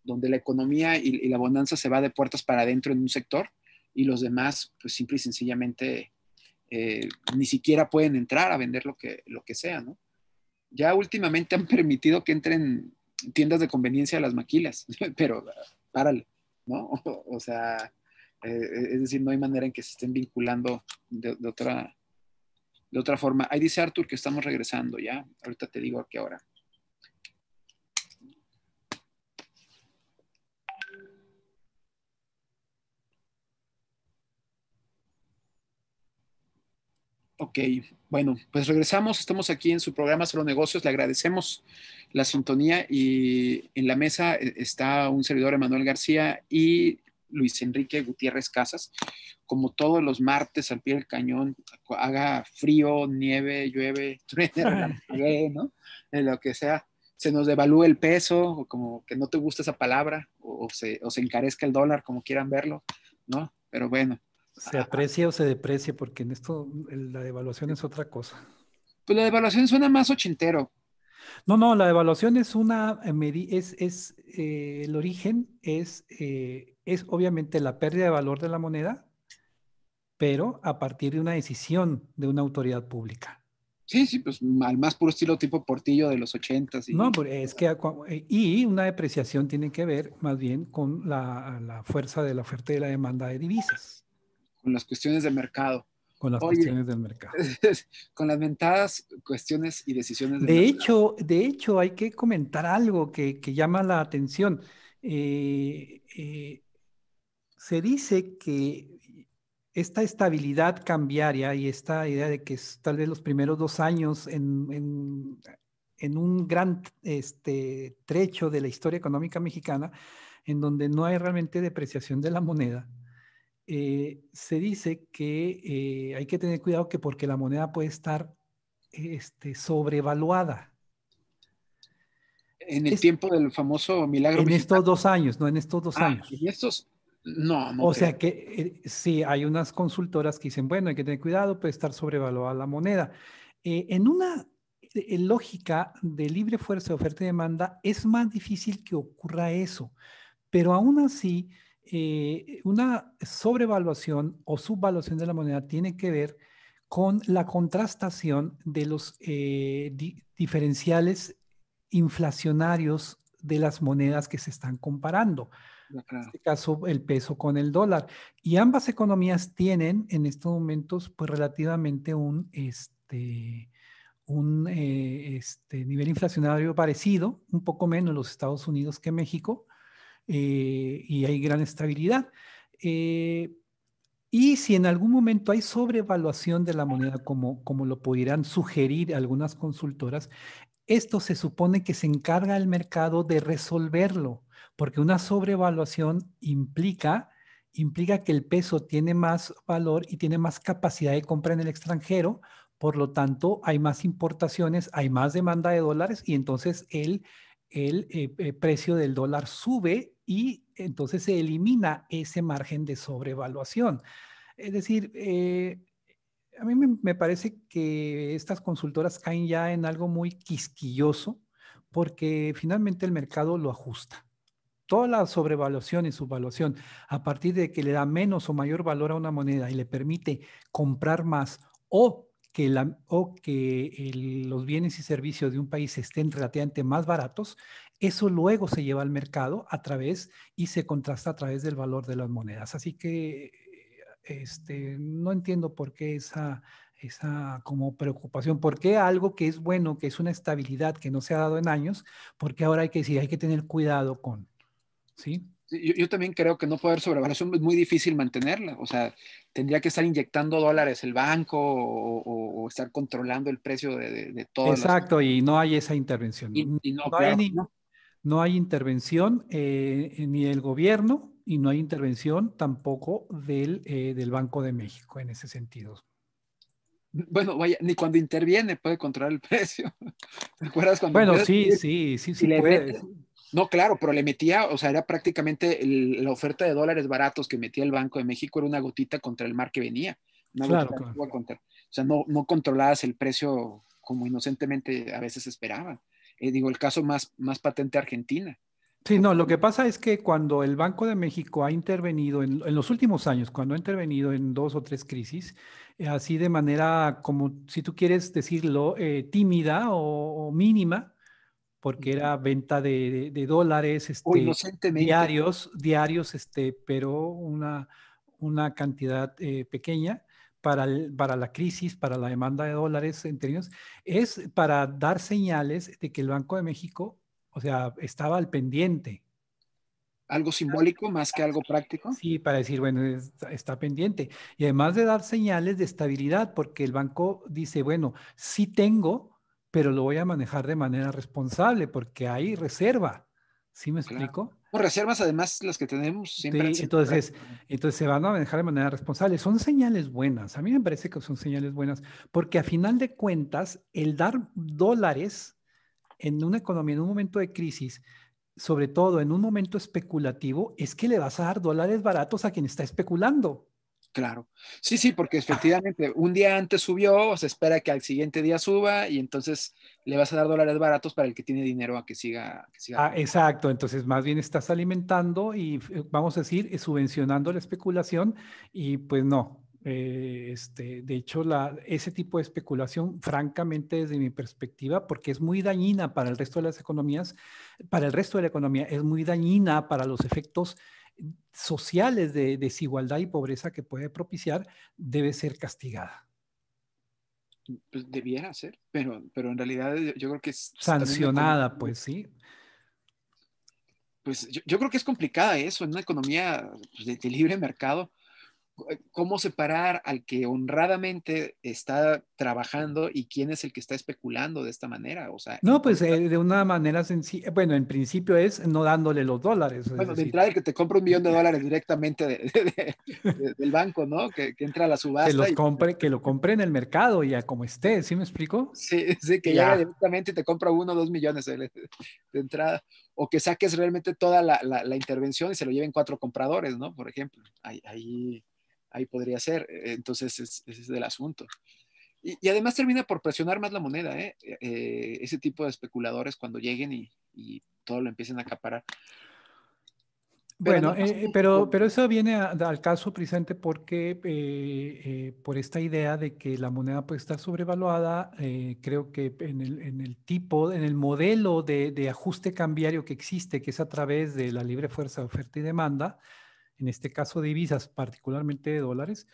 donde la economía y, la abundancia se va de puertas para adentro en un sector y los demás, pues simple y sencillamente, eh, ni siquiera pueden entrar a vender lo que, lo que sea, ¿no? Ya últimamente han permitido que entren tiendas de conveniencia a las maquilas, pero párale, ¿no? O, sea, eh, es decir, no hay manera en que se estén vinculando de, otra, de otra forma. Ahí dice Arthur que estamos regresando, ¿ya? Ahorita te digo qué ahora. Ok, bueno, pues regresamos. Estamos aquí en su programa Solo Negocios. Le agradecemos la sintonía y en la mesa eh, está un servidor, Emanuel García, y Luis Enrique Gutiérrez Casas. Como todos los martes al pie del cañón, haga frío, nieve, llueve, truene, ¿no? lo que sea, se nos devalúe el peso, o como que no te gusta esa palabra, o se, o se encarezca el dólar, como quieran verlo, ¿no? Pero bueno, se aprecia o se deprecia, porque en esto la devaluación es otra cosa. Pues la devaluación suena más ochentero. No, no, la devaluación es una, eh, es, es eh, el origen es, eh, es obviamente la pérdida de valor de la moneda, pero a partir de una decisión de una autoridad pública. Sí, sí, pues al más puro estilo tipo Portillo de los ochentas. Y... No, es que, y una depreciación tiene que ver más bien con la, la fuerza de la oferta y la demanda de divisas con las cuestiones de mercado. Con las cuestiones del mercado. con las mentadas cuestiones y decisiones. de hecho, de hecho, hay que comentar algo que, llama la atención. Eh, eh, se dice que esta estabilidad cambiaria y esta idea de que es tal vez los primeros dos años en, en un gran este, trecho de la historia económica mexicana, en donde no hay realmente depreciación de la moneda, eh, se dice que eh, hay que tener cuidado que porque la moneda puede estar este, sobrevaluada. En el tiempo del famoso milagro. En estos dos años, no en estos dos ah, años. En estos, no, O sea que si eh, sí, hay unas consultoras que dicen, bueno, hay que tener cuidado, puede estar sobrevaluada la moneda. en una lógica de libre fuerza de oferta y demanda, es más difícil que ocurra eso. Pero aún así, eh, una sobrevaluación o subvaluación de la moneda tiene que ver con la contrastación de los eh, diferenciales inflacionarios de las monedas que se están comparando. En este caso, el peso con el dólar. Y ambas economías tienen en estos momentos, pues relativamente un, este, un eh, este, nivel inflacionario parecido, un poco menos los Estados Unidos que México, eh, y hay gran estabilidad. Eh, y si en algún momento hay sobrevaluación de la moneda, como, como lo pudieran sugerir algunas consultoras, esto se supone que se encarga el mercado de resolverlo, porque una sobrevaluación implica implica que el peso tiene más valor y tiene más capacidad de compra en el extranjero, por lo tanto hay más importaciones, hay más demanda de dólares y entonces el, el eh, precio del dólar sube y entonces se elimina ese margen de sobrevaluación. Es decir, eh, a mí me, parece que estas consultoras caen ya en algo muy quisquilloso porque finalmente el mercado lo ajusta. Toda la sobrevaluación y subvaluación, a partir de que le da menos o mayor valor a una moneda y le permite comprar más o que, la, o que los bienes y servicios de un país estén relativamente más baratos, eso luego se lleva al mercado a través y se contrasta a través del valor de las monedas. Así que este, no entiendo por qué esa, esa como preocupación, por qué algo que es bueno, que es una estabilidad que no se ha dado en años, porque ahora hay que decir, hay que tener cuidado con, ¿sí? Yo, también creo que no poder haber sobrevaluación, es muy difícil mantenerla. O sea, tendría que estar inyectando dólares el banco o, estar controlando el precio de, de, todo. Exacto, y no hay esa intervención. Y, no, hay ni, no hay intervención eh, eh, ni del gobierno y no hay intervención tampoco del, eh, del Banco de México en ese sentido. Bueno, vaya, ni cuando interviene puede controlar el precio. ¿Te acuerdas cuando Bueno, sí, sí, sí, sí, No, claro, pero le metía, o sea, era prácticamente la oferta de dólares baratos que metía el Banco de México era una gotita contra el mar que venía. claro, o sea, no, no controlabas el precio como inocentemente a veces esperaban. Eh, digo, el caso más, más patente Argentina. Sí, no, lo que pasa es que cuando el Banco de México ha intervenido en, los últimos años, cuando ha intervenido en dos o tres crisis, eh, así de manera como, si tú quieres decirlo, eh, tímida o, mínima, porque era venta de, dólares este, diarios, diarios, este, pero una, una cantidad pequeña, para, para la crisis, para la demanda de dólares en términos, es para dar señales de que el Banco de México, o sea, estaba al pendiente. ¿Algo simbólico más que algo práctico? Sí, para decir, bueno, está, pendiente. Y además de dar señales de estabilidad, porque el banco dice, bueno, sí tengo, pero lo voy a manejar de manera responsable porque hay reserva. ¿Sí me explico? reservas además las que tenemos siempre. entonces, entonces se van a manejar de manera responsable. Son señales buenas. A mí me parece que son señales buenas porque a final de cuentas el dar dólares en una economía en un momento de crisis, sobre todo en un momento especulativo, es que le vas a dar dólares baratos a quien está especulando. Claro. Sí, sí, porque efectivamente un día antes subió, se espera que al siguiente día suba y entonces le vas a dar dólares baratos para el que tiene dinero a que siga. Ah, exacto, entonces más bien estás alimentando y eh, vamos a decir eh, subvencionando la especulación y pues no. Eh, este, de hecho, la, ese tipo de especulación, francamente, desde mi perspectiva, porque es muy dañina para el resto de las economías, para el resto de la economía, es muy dañina para los efectos sociales de desigualdad y pobreza que puede propiciar debe ser castigada. Pues debiera ser, pero, pero en realidad eh, yo creo que es... Sancionada, pues sí. Pues yo, creo que es complicada eso en una economía pues, de libre mercado eh, cómo separar al que honradamente está trabajando y quién es el que está especulando de esta manera. O sea, no, pues eh, de una manera sencilla, bueno, en principio es no dándole los dólares. Bueno, de entrada el que te compra un millón de dólares directamente del banco, ¿no? Que, entra a la subasta. Que, los compre, que lo compre en el mercado ya como esté, ¿sí me explico? Sí, sí que ya, directamente te compra uno o dos millones de entrada o que saques realmente toda la, intervención y se lo lleven cuatro compradores, ¿no? Por ejemplo, ahí ahí podría ser. E-, entonces, ese es el asunto. Y, además termina por presionar más la moneda, ¿eh? E-, eh ese tipo de especuladores cuando lleguen y, todo lo empiecen a acaparar. bueno, eh, eh, pero, pero eso viene al caso presente porque por esta idea de que la moneda puede estar sobrevaluada, creo que en el, tipo, en el modelo de, de, ajuste cambiario que existe, que es a través de la libre fuerza de oferta y demanda, en este caso de divisas, particularmente de dólares,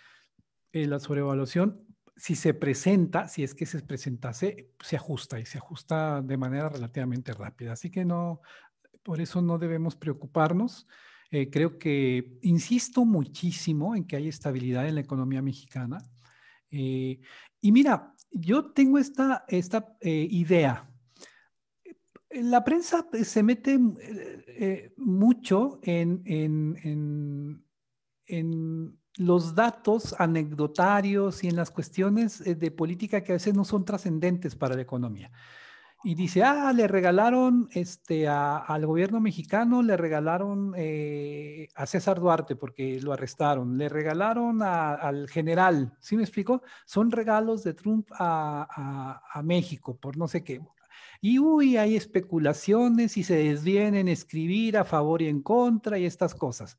eh, la sobrevaluación, si se presenta, si es que se presentase, se ajusta y se ajusta de manera relativamente rápida. Así que no, por eso no debemos preocuparnos. Eh, creo que insisto muchísimo en que hay estabilidad en la economía mexicana. Eh, y mira, yo tengo esta, esta idea la prensa se mete mm, eh, mucho en, en, los datos anecdotarios y en las cuestiones eh, de política que a veces no son trascendentes para la economía. Y dice, ah, le regalaron este, al gobierno mexicano, le regalaron eh, a César Duarte porque lo arrestaron, le regalaron al general, ¿sí me explico? Son regalos de Trump a, a México por no sé qué y uy, hay especulaciones y se desvienen en escribir a favor y en contra y estas cosas.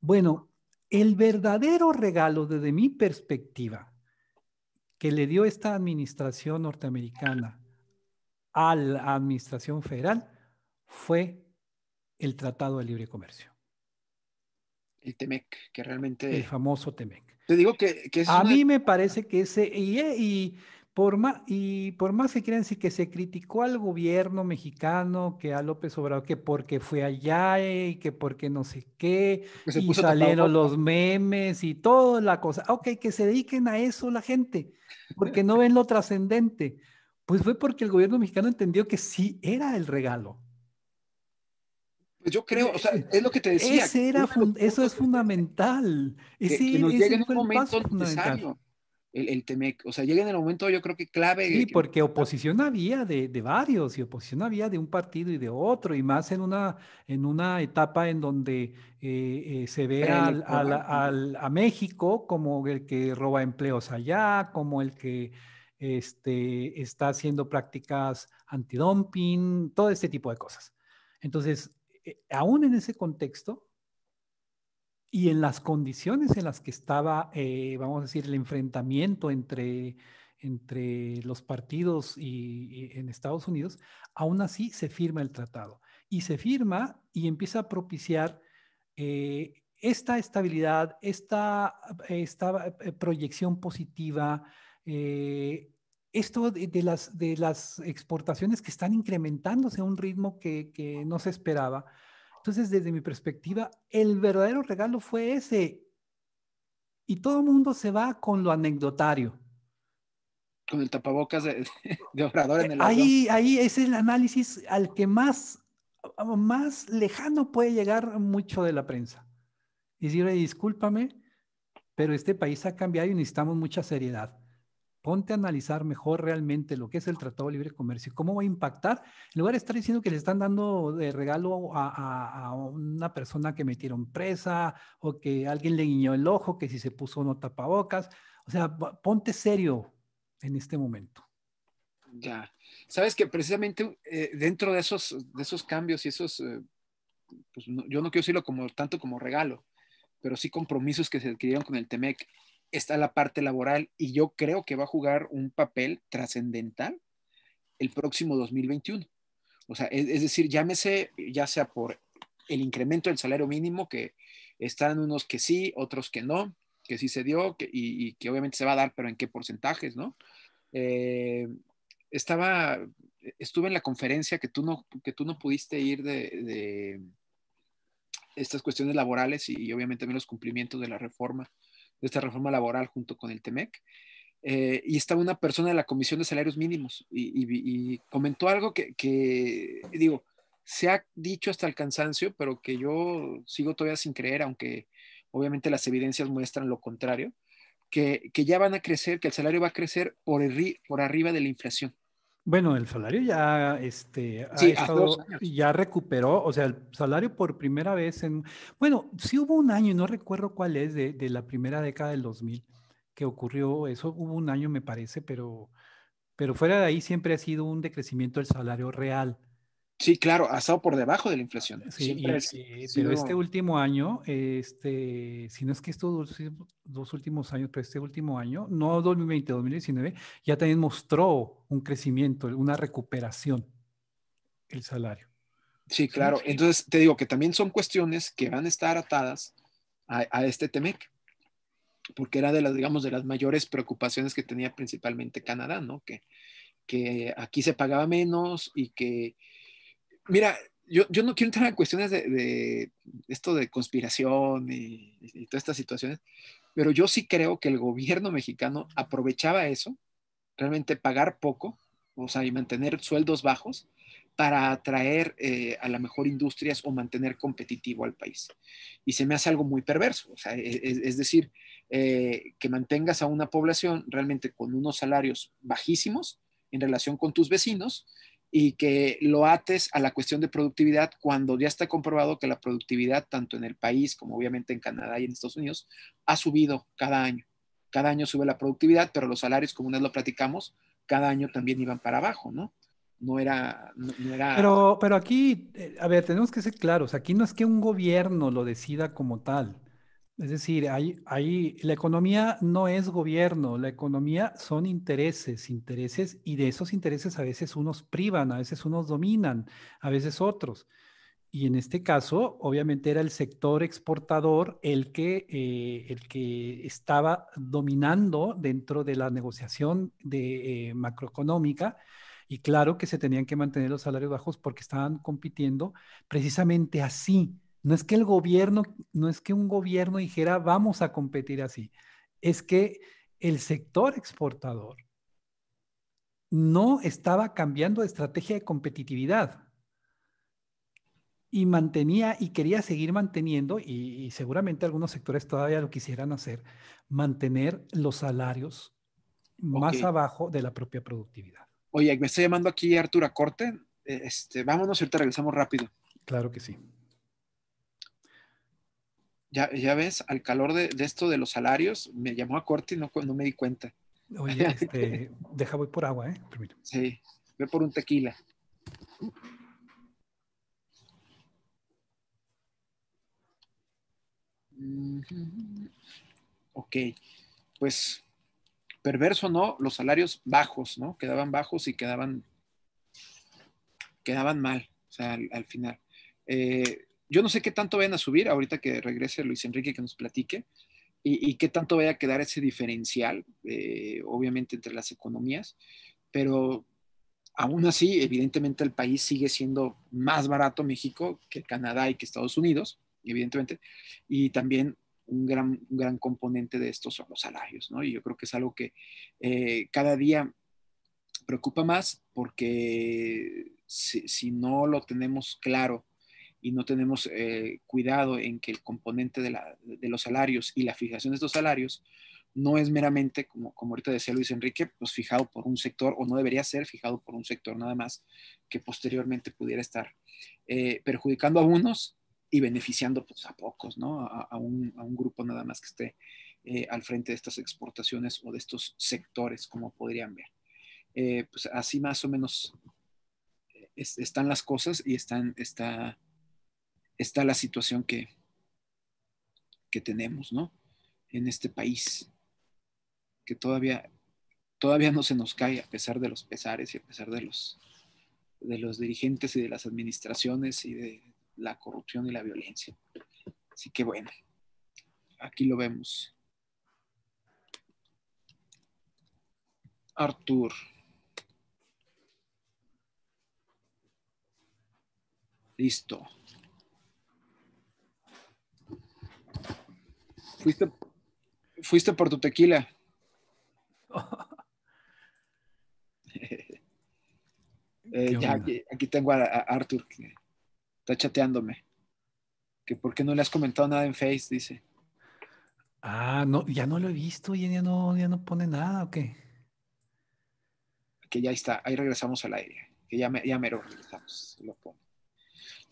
Bueno, el verdadero regalo desde mi perspectiva que le dio esta administración norteamericana a la administración federal fue el Tratado de Libre Comercio. El TEMEC, que realmente... El famoso TEMEC. Te digo que... a mí me parece que ese... y eh, por más, y por más que quieran decir que se criticó al gobierno mexicano, que a López Obrador, que porque fue allá eh, y que porque no sé qué, y salieron los memes y toda la cosa. Ok, que se dediquen a eso la gente, porque no ven lo trascendente. Pues fue porque el gobierno mexicano entendió que sí era el regalo. Pues yo creo, o sea, eh, es lo que te decía. eso es fundamental. Ese, que, nos un momento necesario el, O sea, llega en el momento, yo creo que clave. Sí, porque oposición había de, de, varios, y oposición había de un partido y de otro, y más en una, en una etapa en donde eh, eh, se ve al, a México como el que roba empleos allá, como el que este, está haciendo prácticas antidumping, todo este tipo de cosas. Entonces, eh, aún en ese contexto, y en las condiciones en las que estaba, eh, vamos a decir, el enfrentamiento entre, entre los partidos y, en Estados Unidos, aún así se firma el tratado. Y se firma y empieza a propiciar eh, esta estabilidad, esta, eh, proyección positiva, esto de, las, de las exportaciones que están incrementándose a un ritmo que no se esperaba. Entonces, desde mi perspectiva, el verdadero regalo fue ese. Y todo el mundo se va con lo anecdotario. Con el tapabocas de, obrador en el ahí, ahí ese es el análisis al que más, más lejano puede llegar mucho de la prensa. Y decirle, discúlpame, pero este país ha cambiado y necesitamos mucha seriedad ponte a analizar mejor realmente lo que es el Tratado de Libre Comercio, cómo va a impactar, en lugar de estar diciendo que le están dando de regalo a, una persona que metieron presa o que alguien le guiñó el ojo, que si se puso no tapabocas. O sea, ponte serio en este momento. Ya, sabes que precisamente eh, dentro de esos, cambios y esos, eh, pues, yo no quiero decirlo como, tanto como regalo, pero sí compromisos que se adquirieron con el TEMEC, está la parte laboral y yo creo que va a jugar un papel trascendental el próximo 2021. O sea, es, decir, llámese, ya sea por el incremento del salario mínimo, que están unos que sí, otros que no, que sí se dio y, que obviamente se va a dar, pero en qué porcentajes, ¿no? Eh, estaba, estuve en la conferencia que tú no, que tú no pudiste ir de, estas cuestiones laborales y, obviamente también los cumplimientos de la reforma de esta reforma laboral junto con el TEMEC, eh, y estaba una persona de la Comisión de Salarios Mínimos y, comentó algo que, digo, se ha dicho hasta el cansancio, pero que yo sigo todavía sin creer, aunque obviamente las evidencias muestran lo contrario, que, ya van a crecer, que el salario va a crecer por, por arriba de la inflación. Bueno, el salario ya, este, ya recuperó, o sea, el salario por primera vez en, bueno, sí hubo un año, no recuerdo cuál es, de, de la primera década del 2000 que ocurrió eso, hubo un año me parece, pero, pero fuera de ahí siempre ha sido un decrecimiento del salario real. Sí, claro, ha estado por debajo de la inflación. Sí, pero este último año, este, si no es que estos dos, últimos años, pero este último año, no 2020, 2019, ya también mostró un crecimiento, una recuperación el salario. Sí, claro. Entonces, te digo que también son cuestiones que van a estar atadas a, este TEMEC, porque era de las, digamos, de las mayores preocupaciones que tenía principalmente Canadá, ¿no? Que, que aquí se pagaba menos y que mira, yo, yo, no quiero entrar en cuestiones de, esto de conspiración y, todas estas situaciones, pero yo sí creo que el gobierno mexicano aprovechaba eso, realmente pagar poco, o sea, y mantener sueldos bajos para atraer eh, a la mejor industrias o mantener competitivo al país. Y se me hace algo muy perverso, o sea, e, e, es, decir, eh, que mantengas a una población realmente con unos salarios bajísimos en relación con tus vecinos, y que lo ates a la cuestión de productividad cuando ya está comprobado que la productividad, tanto en el país como obviamente en Canadá y en Estados Unidos, ha subido cada año. Cada año sube la productividad, pero los salarios, como una lo platicamos, cada año también iban para abajo, ¿no? No era, no era... Pero, pero aquí, eh, a ver, tenemos que ser claros, aquí no es que un gobierno lo decida como tal. Es decir, la economía no es gobierno, la economía son intereses, intereses, y de esos intereses a veces unos privan, a veces unos dominan, a veces otros. Y en este caso, obviamente era el sector exportador el que, eh, el que estaba dominando dentro de la negociación de, eh, macroeconómica. Y claro que se tenían que mantener los salarios bajos porque estaban compitiendo precisamente así, no es que el gobierno, no es que un gobierno dijera vamos a competir así, es que el sector exportador no estaba cambiando de estrategia de competitividad y mantenía y quería seguir manteniendo, y, seguramente algunos sectores todavía lo quisieran hacer, mantener los salarios más abajo de la propia productividad. Oye, me está llamando aquí Arturo Corte. Este, vámonos, ahorita regresamos rápido. Claro que sí. Ya, ves, al calor de, esto de los salarios, me llamó a corte y no, me di cuenta. Oye, este, deja voy por agua, ¿eh? Sí, voy por un tequila. Ok, pues perverso no, los salarios bajos, ¿no? Quedaban bajos y quedaban, quedaban mal, o sea, al, al final. Eh, yo no sé qué tanto vayan a subir ahorita que regrese Luis Enrique que nos platique y, qué tanto vaya a quedar ese diferencial, eh, obviamente entre las economías, pero aún así, evidentemente el país sigue siendo más barato México que Canadá y que Estados Unidos, evidentemente, y también un gran, gran componente de esto son los salarios, ¿no? Y yo creo que es algo que eh, cada día preocupa más porque si no lo tenemos claro, y no tenemos eh, cuidado en que el componente de, los salarios y la fijación de estos salarios no es meramente, como, como ahorita decía Luis Enrique, pues fijado por un sector o no debería ser fijado por un sector nada más que posteriormente pudiera estar eh, perjudicando a unos y beneficiando pues, a pocos, ¿no? A, un, a un, grupo nada más que esté eh, al frente de estas exportaciones o de estos sectores, como podrían ver. pues así más o menos están las cosas y están, está, está la situación que, que tenemos, En este país, que todavía, todavía no se nos cae a pesar de los pesares y a pesar de los, de los dirigentes y de las administraciones y de la corrupción y la violencia. Así que bueno, aquí lo vemos. Artur. Listo. Fuiste, fuiste por tu tequila. Eh, aquí, tengo a, Arthur que está chateándome. Que por qué no le has comentado nada en Face, dice. Ah, no, ya no lo he visto, y ya no, ya no pone nada, ¿o qué? Que ya está, ahí regresamos al aire. Que ya, me, ya mero regresamos, lo pongo.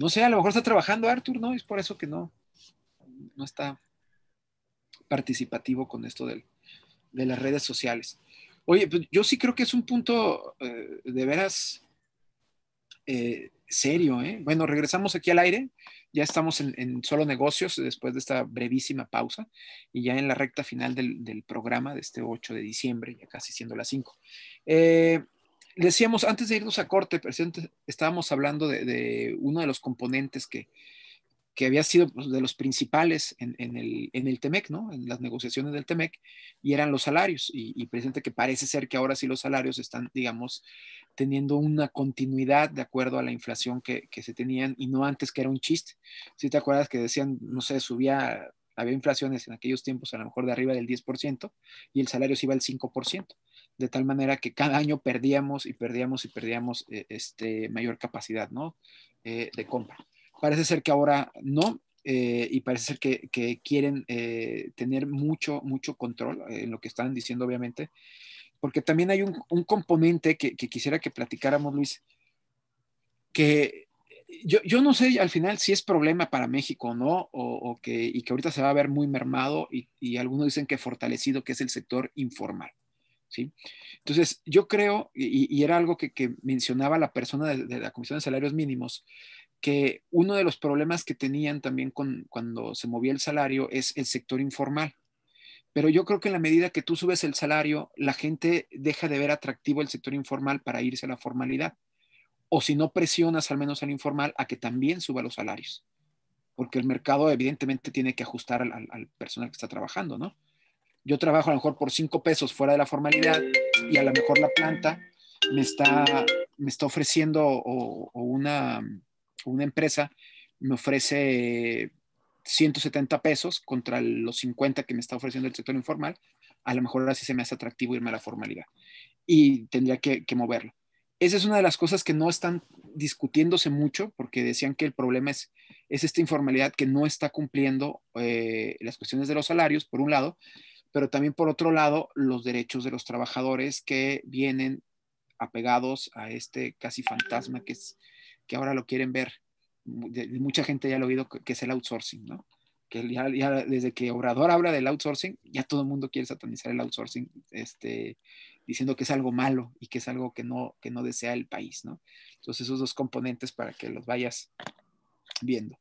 No sé, a lo mejor está trabajando Arthur, ¿no? Es por eso que no, no está participativo con esto de las redes sociales. Oye, pues, yo sí creo que es un punto eh, de veras eh, serio. ¿eh? Bueno, regresamos aquí al aire. Ya estamos en, solo negocios después de esta brevísima pausa y ya en la recta final del, programa de este 8 de diciembre, ya casi siendo las 5. Eh, decíamos, antes de irnos a corte, presidente, estábamos hablando de uno de los componentes que, que había sido pues, de los principales en, el, en TEMEC, ¿no? En las negociaciones del TEMEC, y eran los salarios. Y, presente que parece ser que ahora sí los salarios están, digamos, teniendo una continuidad de acuerdo a la inflación que, se tenían, y no antes que era un chiste. Si te acuerdas que decían, no sé, subía había inflaciones en aquellos tiempos a lo mejor de arriba del 10% y el salario se iba al 5%, de tal manera que cada año perdíamos y perdíamos y perdíamos eh, este, mayor capacidad ¿no? Eh, de compra. Parece ser que ahora no, eh, y parece ser que, quieren eh, tener mucho, mucho control eh, en lo que están diciendo, obviamente, porque también hay un, componente que, quisiera que platicáramos, Luis, que yo, no sé al final si es problema para México ¿no? o no, que, y que ahorita se va a ver muy mermado y, algunos dicen que fortalecido, que es el sector informal. ¿Sí? Entonces, yo creo, y, era algo que, mencionaba la persona de, la Comisión de Salarios Mínimos, que uno de los problemas que tenían también con, cuando se movía el salario es el sector informal. Pero yo creo que en la medida que tú subes el salario, la gente deja de ver atractivo el sector informal para irse a la formalidad. O si no presionas al menos al informal a que también suba los salarios. Porque el mercado evidentemente tiene que ajustar al, personal que está trabajando, ¿no? Yo trabajo a lo mejor por cinco pesos fuera de la formalidad y a lo mejor la planta me está, me está ofreciendo o una una empresa me ofrece 170 pesos contra los 50 que me está ofreciendo el sector informal, a lo mejor ahora sí se me hace atractivo irme a la formalidad y tendría que, moverlo. Esa es una de las cosas que no están discutiéndose mucho porque decían que el problema es, es esta informalidad que no está cumpliendo eh, las cuestiones de los salarios, por un lado, pero también por otro lado los derechos de los trabajadores que vienen apegados a este casi fantasma que es que ahora lo quieren ver. Mucha gente ya lo ha oído que es el outsourcing, ¿no? Que desde que Obrador habla del outsourcing, ya todo el mundo quiere satanizar el outsourcing, este, diciendo que es algo malo y que es algo que no, que no desea el país, ¿no? Entonces, esos dos componentes para que los vayas viendo.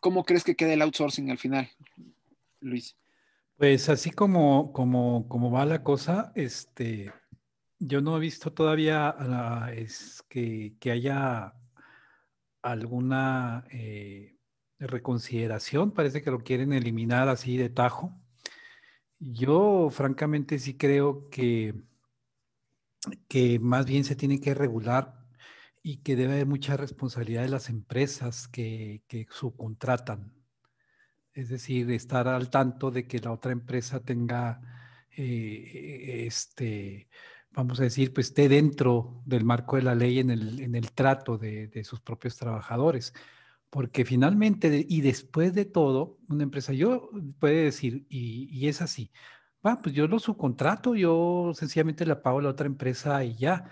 ¿Cómo crees que queda el outsourcing al final, Luis? Pues así como, como, va la cosa, este, yo no he visto todavía que, haya alguna eh, reconsideración, parece que lo quieren eliminar así de tajo. Yo francamente sí creo que, que más bien se tiene que regular y que debe haber mucha responsabilidad de las empresas que, que subcontratan. Es decir, estar al tanto de que la otra empresa tenga eh, este, vamos a decir, pues esté dentro del marco de la ley en el, en el trato de, de sus propios trabajadores. Porque finalmente, y después de todo, una empresa yo puede decir, y, y es así, va, pues yo lo subcontrato, yo sencillamente la pago a la otra empresa y ya.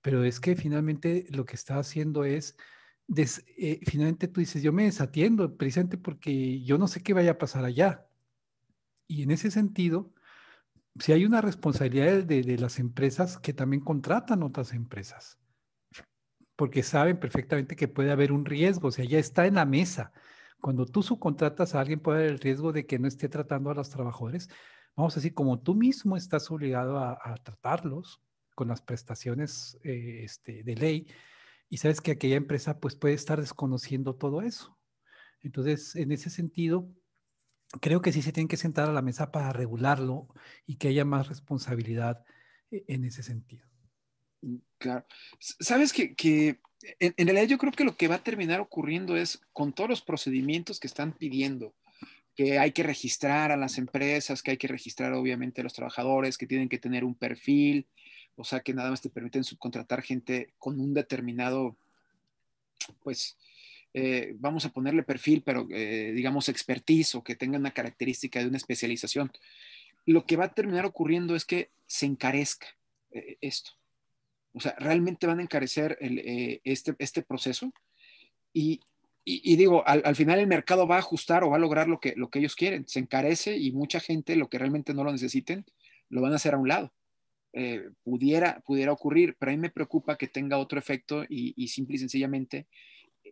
Pero es que finalmente lo que está haciendo es, eh, finalmente tú dices, yo me desatiendo precisamente porque yo no sé qué vaya a pasar allá. Y en ese sentido, si hay una responsabilidad de, las empresas que también contratan otras empresas, porque saben perfectamente que puede haber un riesgo, o sea, ya está en la mesa. Cuando tú subcontratas a alguien puede haber el riesgo de que no esté tratando a los trabajadores, vamos a decir, como tú mismo estás obligado a, tratarlos con las prestaciones eh, este, de ley, y sabes que aquella empresa pues puede estar desconociendo todo eso. Entonces, en ese sentido, creo que sí se tienen que sentar a la mesa para regularlo y que haya más responsabilidad e-, en ese sentido. Mm, claro. Sabes que, en, en, realidad yo creo que lo que va a terminar ocurriendo es con todos los procedimientos que están pidiendo, que hay que registrar a las empresas, que hay que registrar obviamente a los trabajadores, que tienen que tener un perfil, o sea que nada más te permiten subcontratar gente con un determinado, pues, eh, vamos a ponerle perfil, pero eh, digamos expertise o que tenga una característica de una especialización, lo que va a terminar ocurriendo es que se encarezca eh, esto. O sea, realmente van a encarecer este, este, proceso y, digo, al, final el mercado va a ajustar o va a lograr lo que, lo que ellos quieren. Se encarece y mucha gente, lo que realmente no lo necesiten, lo van a hacer a un lado. pudiera, pudiera ocurrir, pero a mí me preocupa que tenga otro efecto y, y simple y sencillamente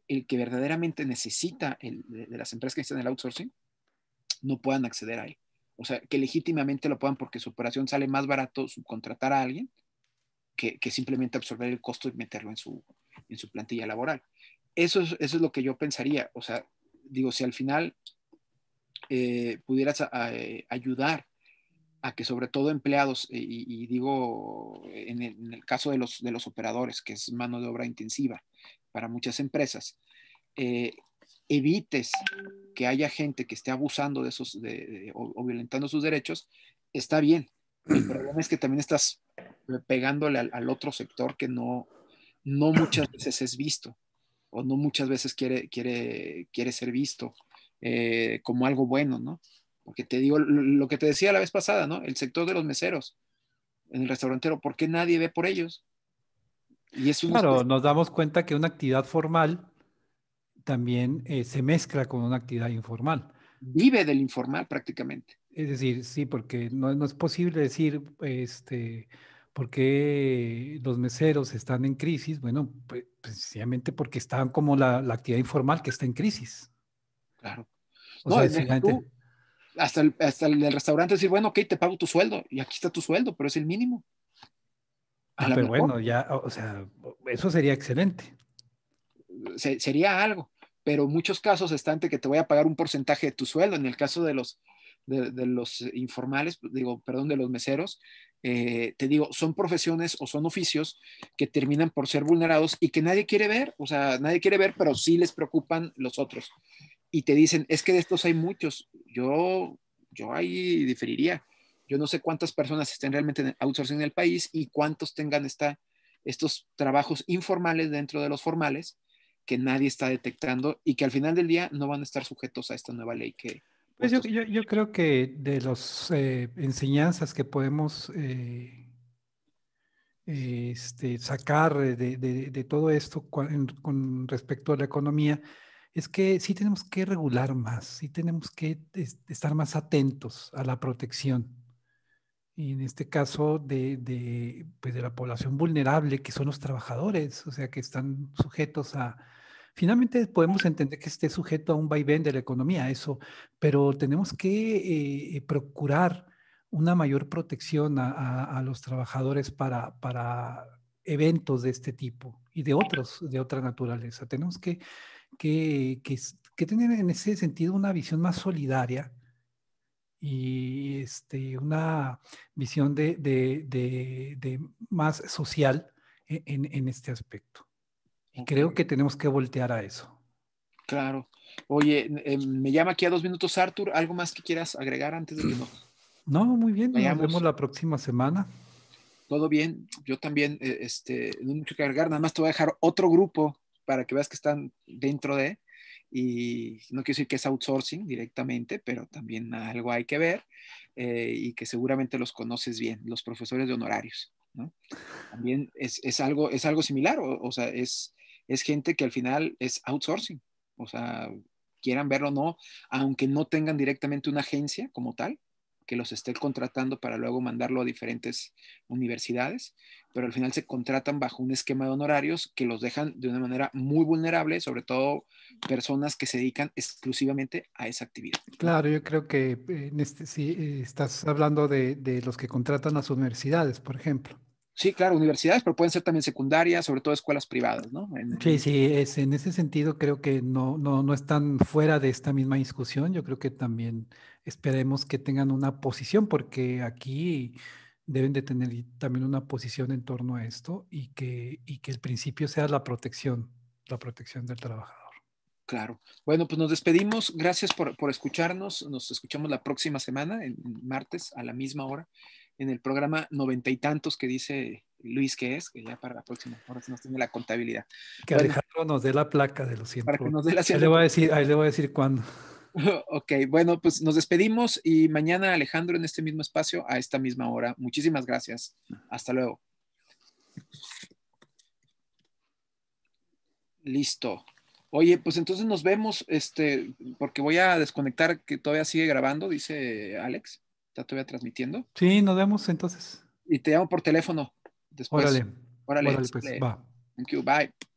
el que verdaderamente necesita de, las empresas que están en el outsourcing no puedan acceder a él. O sea, que legítimamente lo puedan porque su operación sale más barato subcontratar a alguien que, simplemente absorber el costo y meterlo en su, en su plantilla laboral. Eso es, eso es lo que yo pensaría. O sea, digo, si al final eh, pudieras ayudar a que sobre todo empleados, eh, y, digo en el, en el, caso de los, de los operadores, que es mano de obra intensiva, para muchas empresas. Eh, evites que haya gente que esté abusando de esos o, violentando sus derechos, está bien. El problema es que también estás eh, pegándole al, otro sector que no, no muchas veces es visto o no muchas veces quiere, quiere, quiere ser visto eh, como algo bueno, ¿no? Porque te digo lo, lo que te decía la vez pasada, ¿no? El sector de los meseros en el restaurantero, ¿por qué nadie ve por ellos? claro, nos damos cuenta que una actividad formal también eh, se mezcla con una actividad informal. Vive del informal prácticamente. Es decir, sí, porque no, es posible decir, este, ¿por qué los meseros están en crisis? Bueno, pues, precisamente porque están como la, actividad informal que está en crisis. Claro. O sea, hasta, el, hasta el restaurante decir, bueno, ok, te pago tu sueldo y aquí está tu sueldo, pero es el mínimo. Ah, pero bueno, ya, o sea, eso sería excelente. sería algo, pero muchos casos están que te voy a pagar un porcentaje de tu sueldo. En el caso de los, de, los informales, digo, perdón, de los meseros, eh, te digo, son profesiones o son oficios que terminan por ser vulnerados y que nadie quiere ver, o sea, nadie quiere ver, pero sí les preocupan los otros. Y te dicen, es que de estos hay muchos. Yo, yo ahí diferiría yo no sé cuántas personas estén realmente en outsourcing en el país y cuántos tengan esta, estos trabajos informales dentro de los formales que nadie está detectando y que al final del día no van a estar sujetos a esta nueva ley que... Pues yo, creo que de las eh, enseñanzas que podemos eh, este, sacar de, de, todo esto con, con respecto a la economía es que sí tenemos que regular más, sí tenemos que este, estar más atentos a la protección y en este caso de, de, pues de la población vulnerable, que son los trabajadores, o sea, que están sujetos a... Finalmente podemos entender que esté sujeto a un vaivén de la economía, eso, pero tenemos que eh, procurar una mayor protección a, los trabajadores para, para, eventos de este tipo y de otros, de otra naturaleza. Tenemos que, que, que, que tener en ese sentido una visión más solidaria y este, una visión de, más social e-, en, este aspecto. Y creo que tenemos que voltear a eso. Claro. Oye, eh, me llama aquí a dos minutos Arthur. ¿Algo más que quieras agregar antes de que no? No, muy bien. Nos vemos la próxima semana. Todo bien. Yo también, eh, este, mucho que agregar. Nada más te voy a dejar otro grupo para que veas que están dentro de y no quiero decir que es outsourcing directamente, pero también algo hay que ver eh, y que seguramente los conoces bien, los profesores de honorarios, ¿no? También es, algo, es algo similar, o, o, sea, es, es gente que al final es outsourcing, o sea, quieran verlo o no, aunque no tengan directamente una agencia como tal, que los esté contratando para luego mandarlo a diferentes universidades, pero al final se contratan bajo un esquema de honorarios que los dejan de una manera muy vulnerable, sobre todo personas que se dedican exclusivamente a esa actividad. Claro, yo creo que eh, en este, si eh, estás hablando de, los que contratan a las universidades, por ejemplo. Sí, claro, universidades, pero pueden ser también secundarias, sobre todo escuelas privadas, ¿no? sí, sí, en ese sentido creo que no, no, no están fuera de esta misma discusión. Yo creo que también esperemos que tengan una posición, porque aquí deben de tener también una posición en torno a esto y que, y que el principio sea la protección, la protección del trabajador. Claro. Bueno, pues nos despedimos. Gracias por, escucharnos. Nos escuchamos la próxima semana, el martes, a la misma hora, en el programa noventa y tantos que dice Luis que es, que ya para la próxima, hora se nos tiene la contabilidad. Que Alejandro nos dé la placa de los 100. Para que nos dé le a decir, ahí le voy a decir cuándo. Ok, bueno, pues nos despedimos y mañana Alejandro en este mismo espacio a esta misma hora. Muchísimas gracias. Hasta luego. Listo. Oye, pues entonces nos vemos, este, porque voy a desconectar que todavía sigue grabando, dice Alex. Está todavía transmitiendo. Sí, nos vemos entonces. Y te llamo por teléfono después. Órale. Órale, pues, este, Thank you, bye.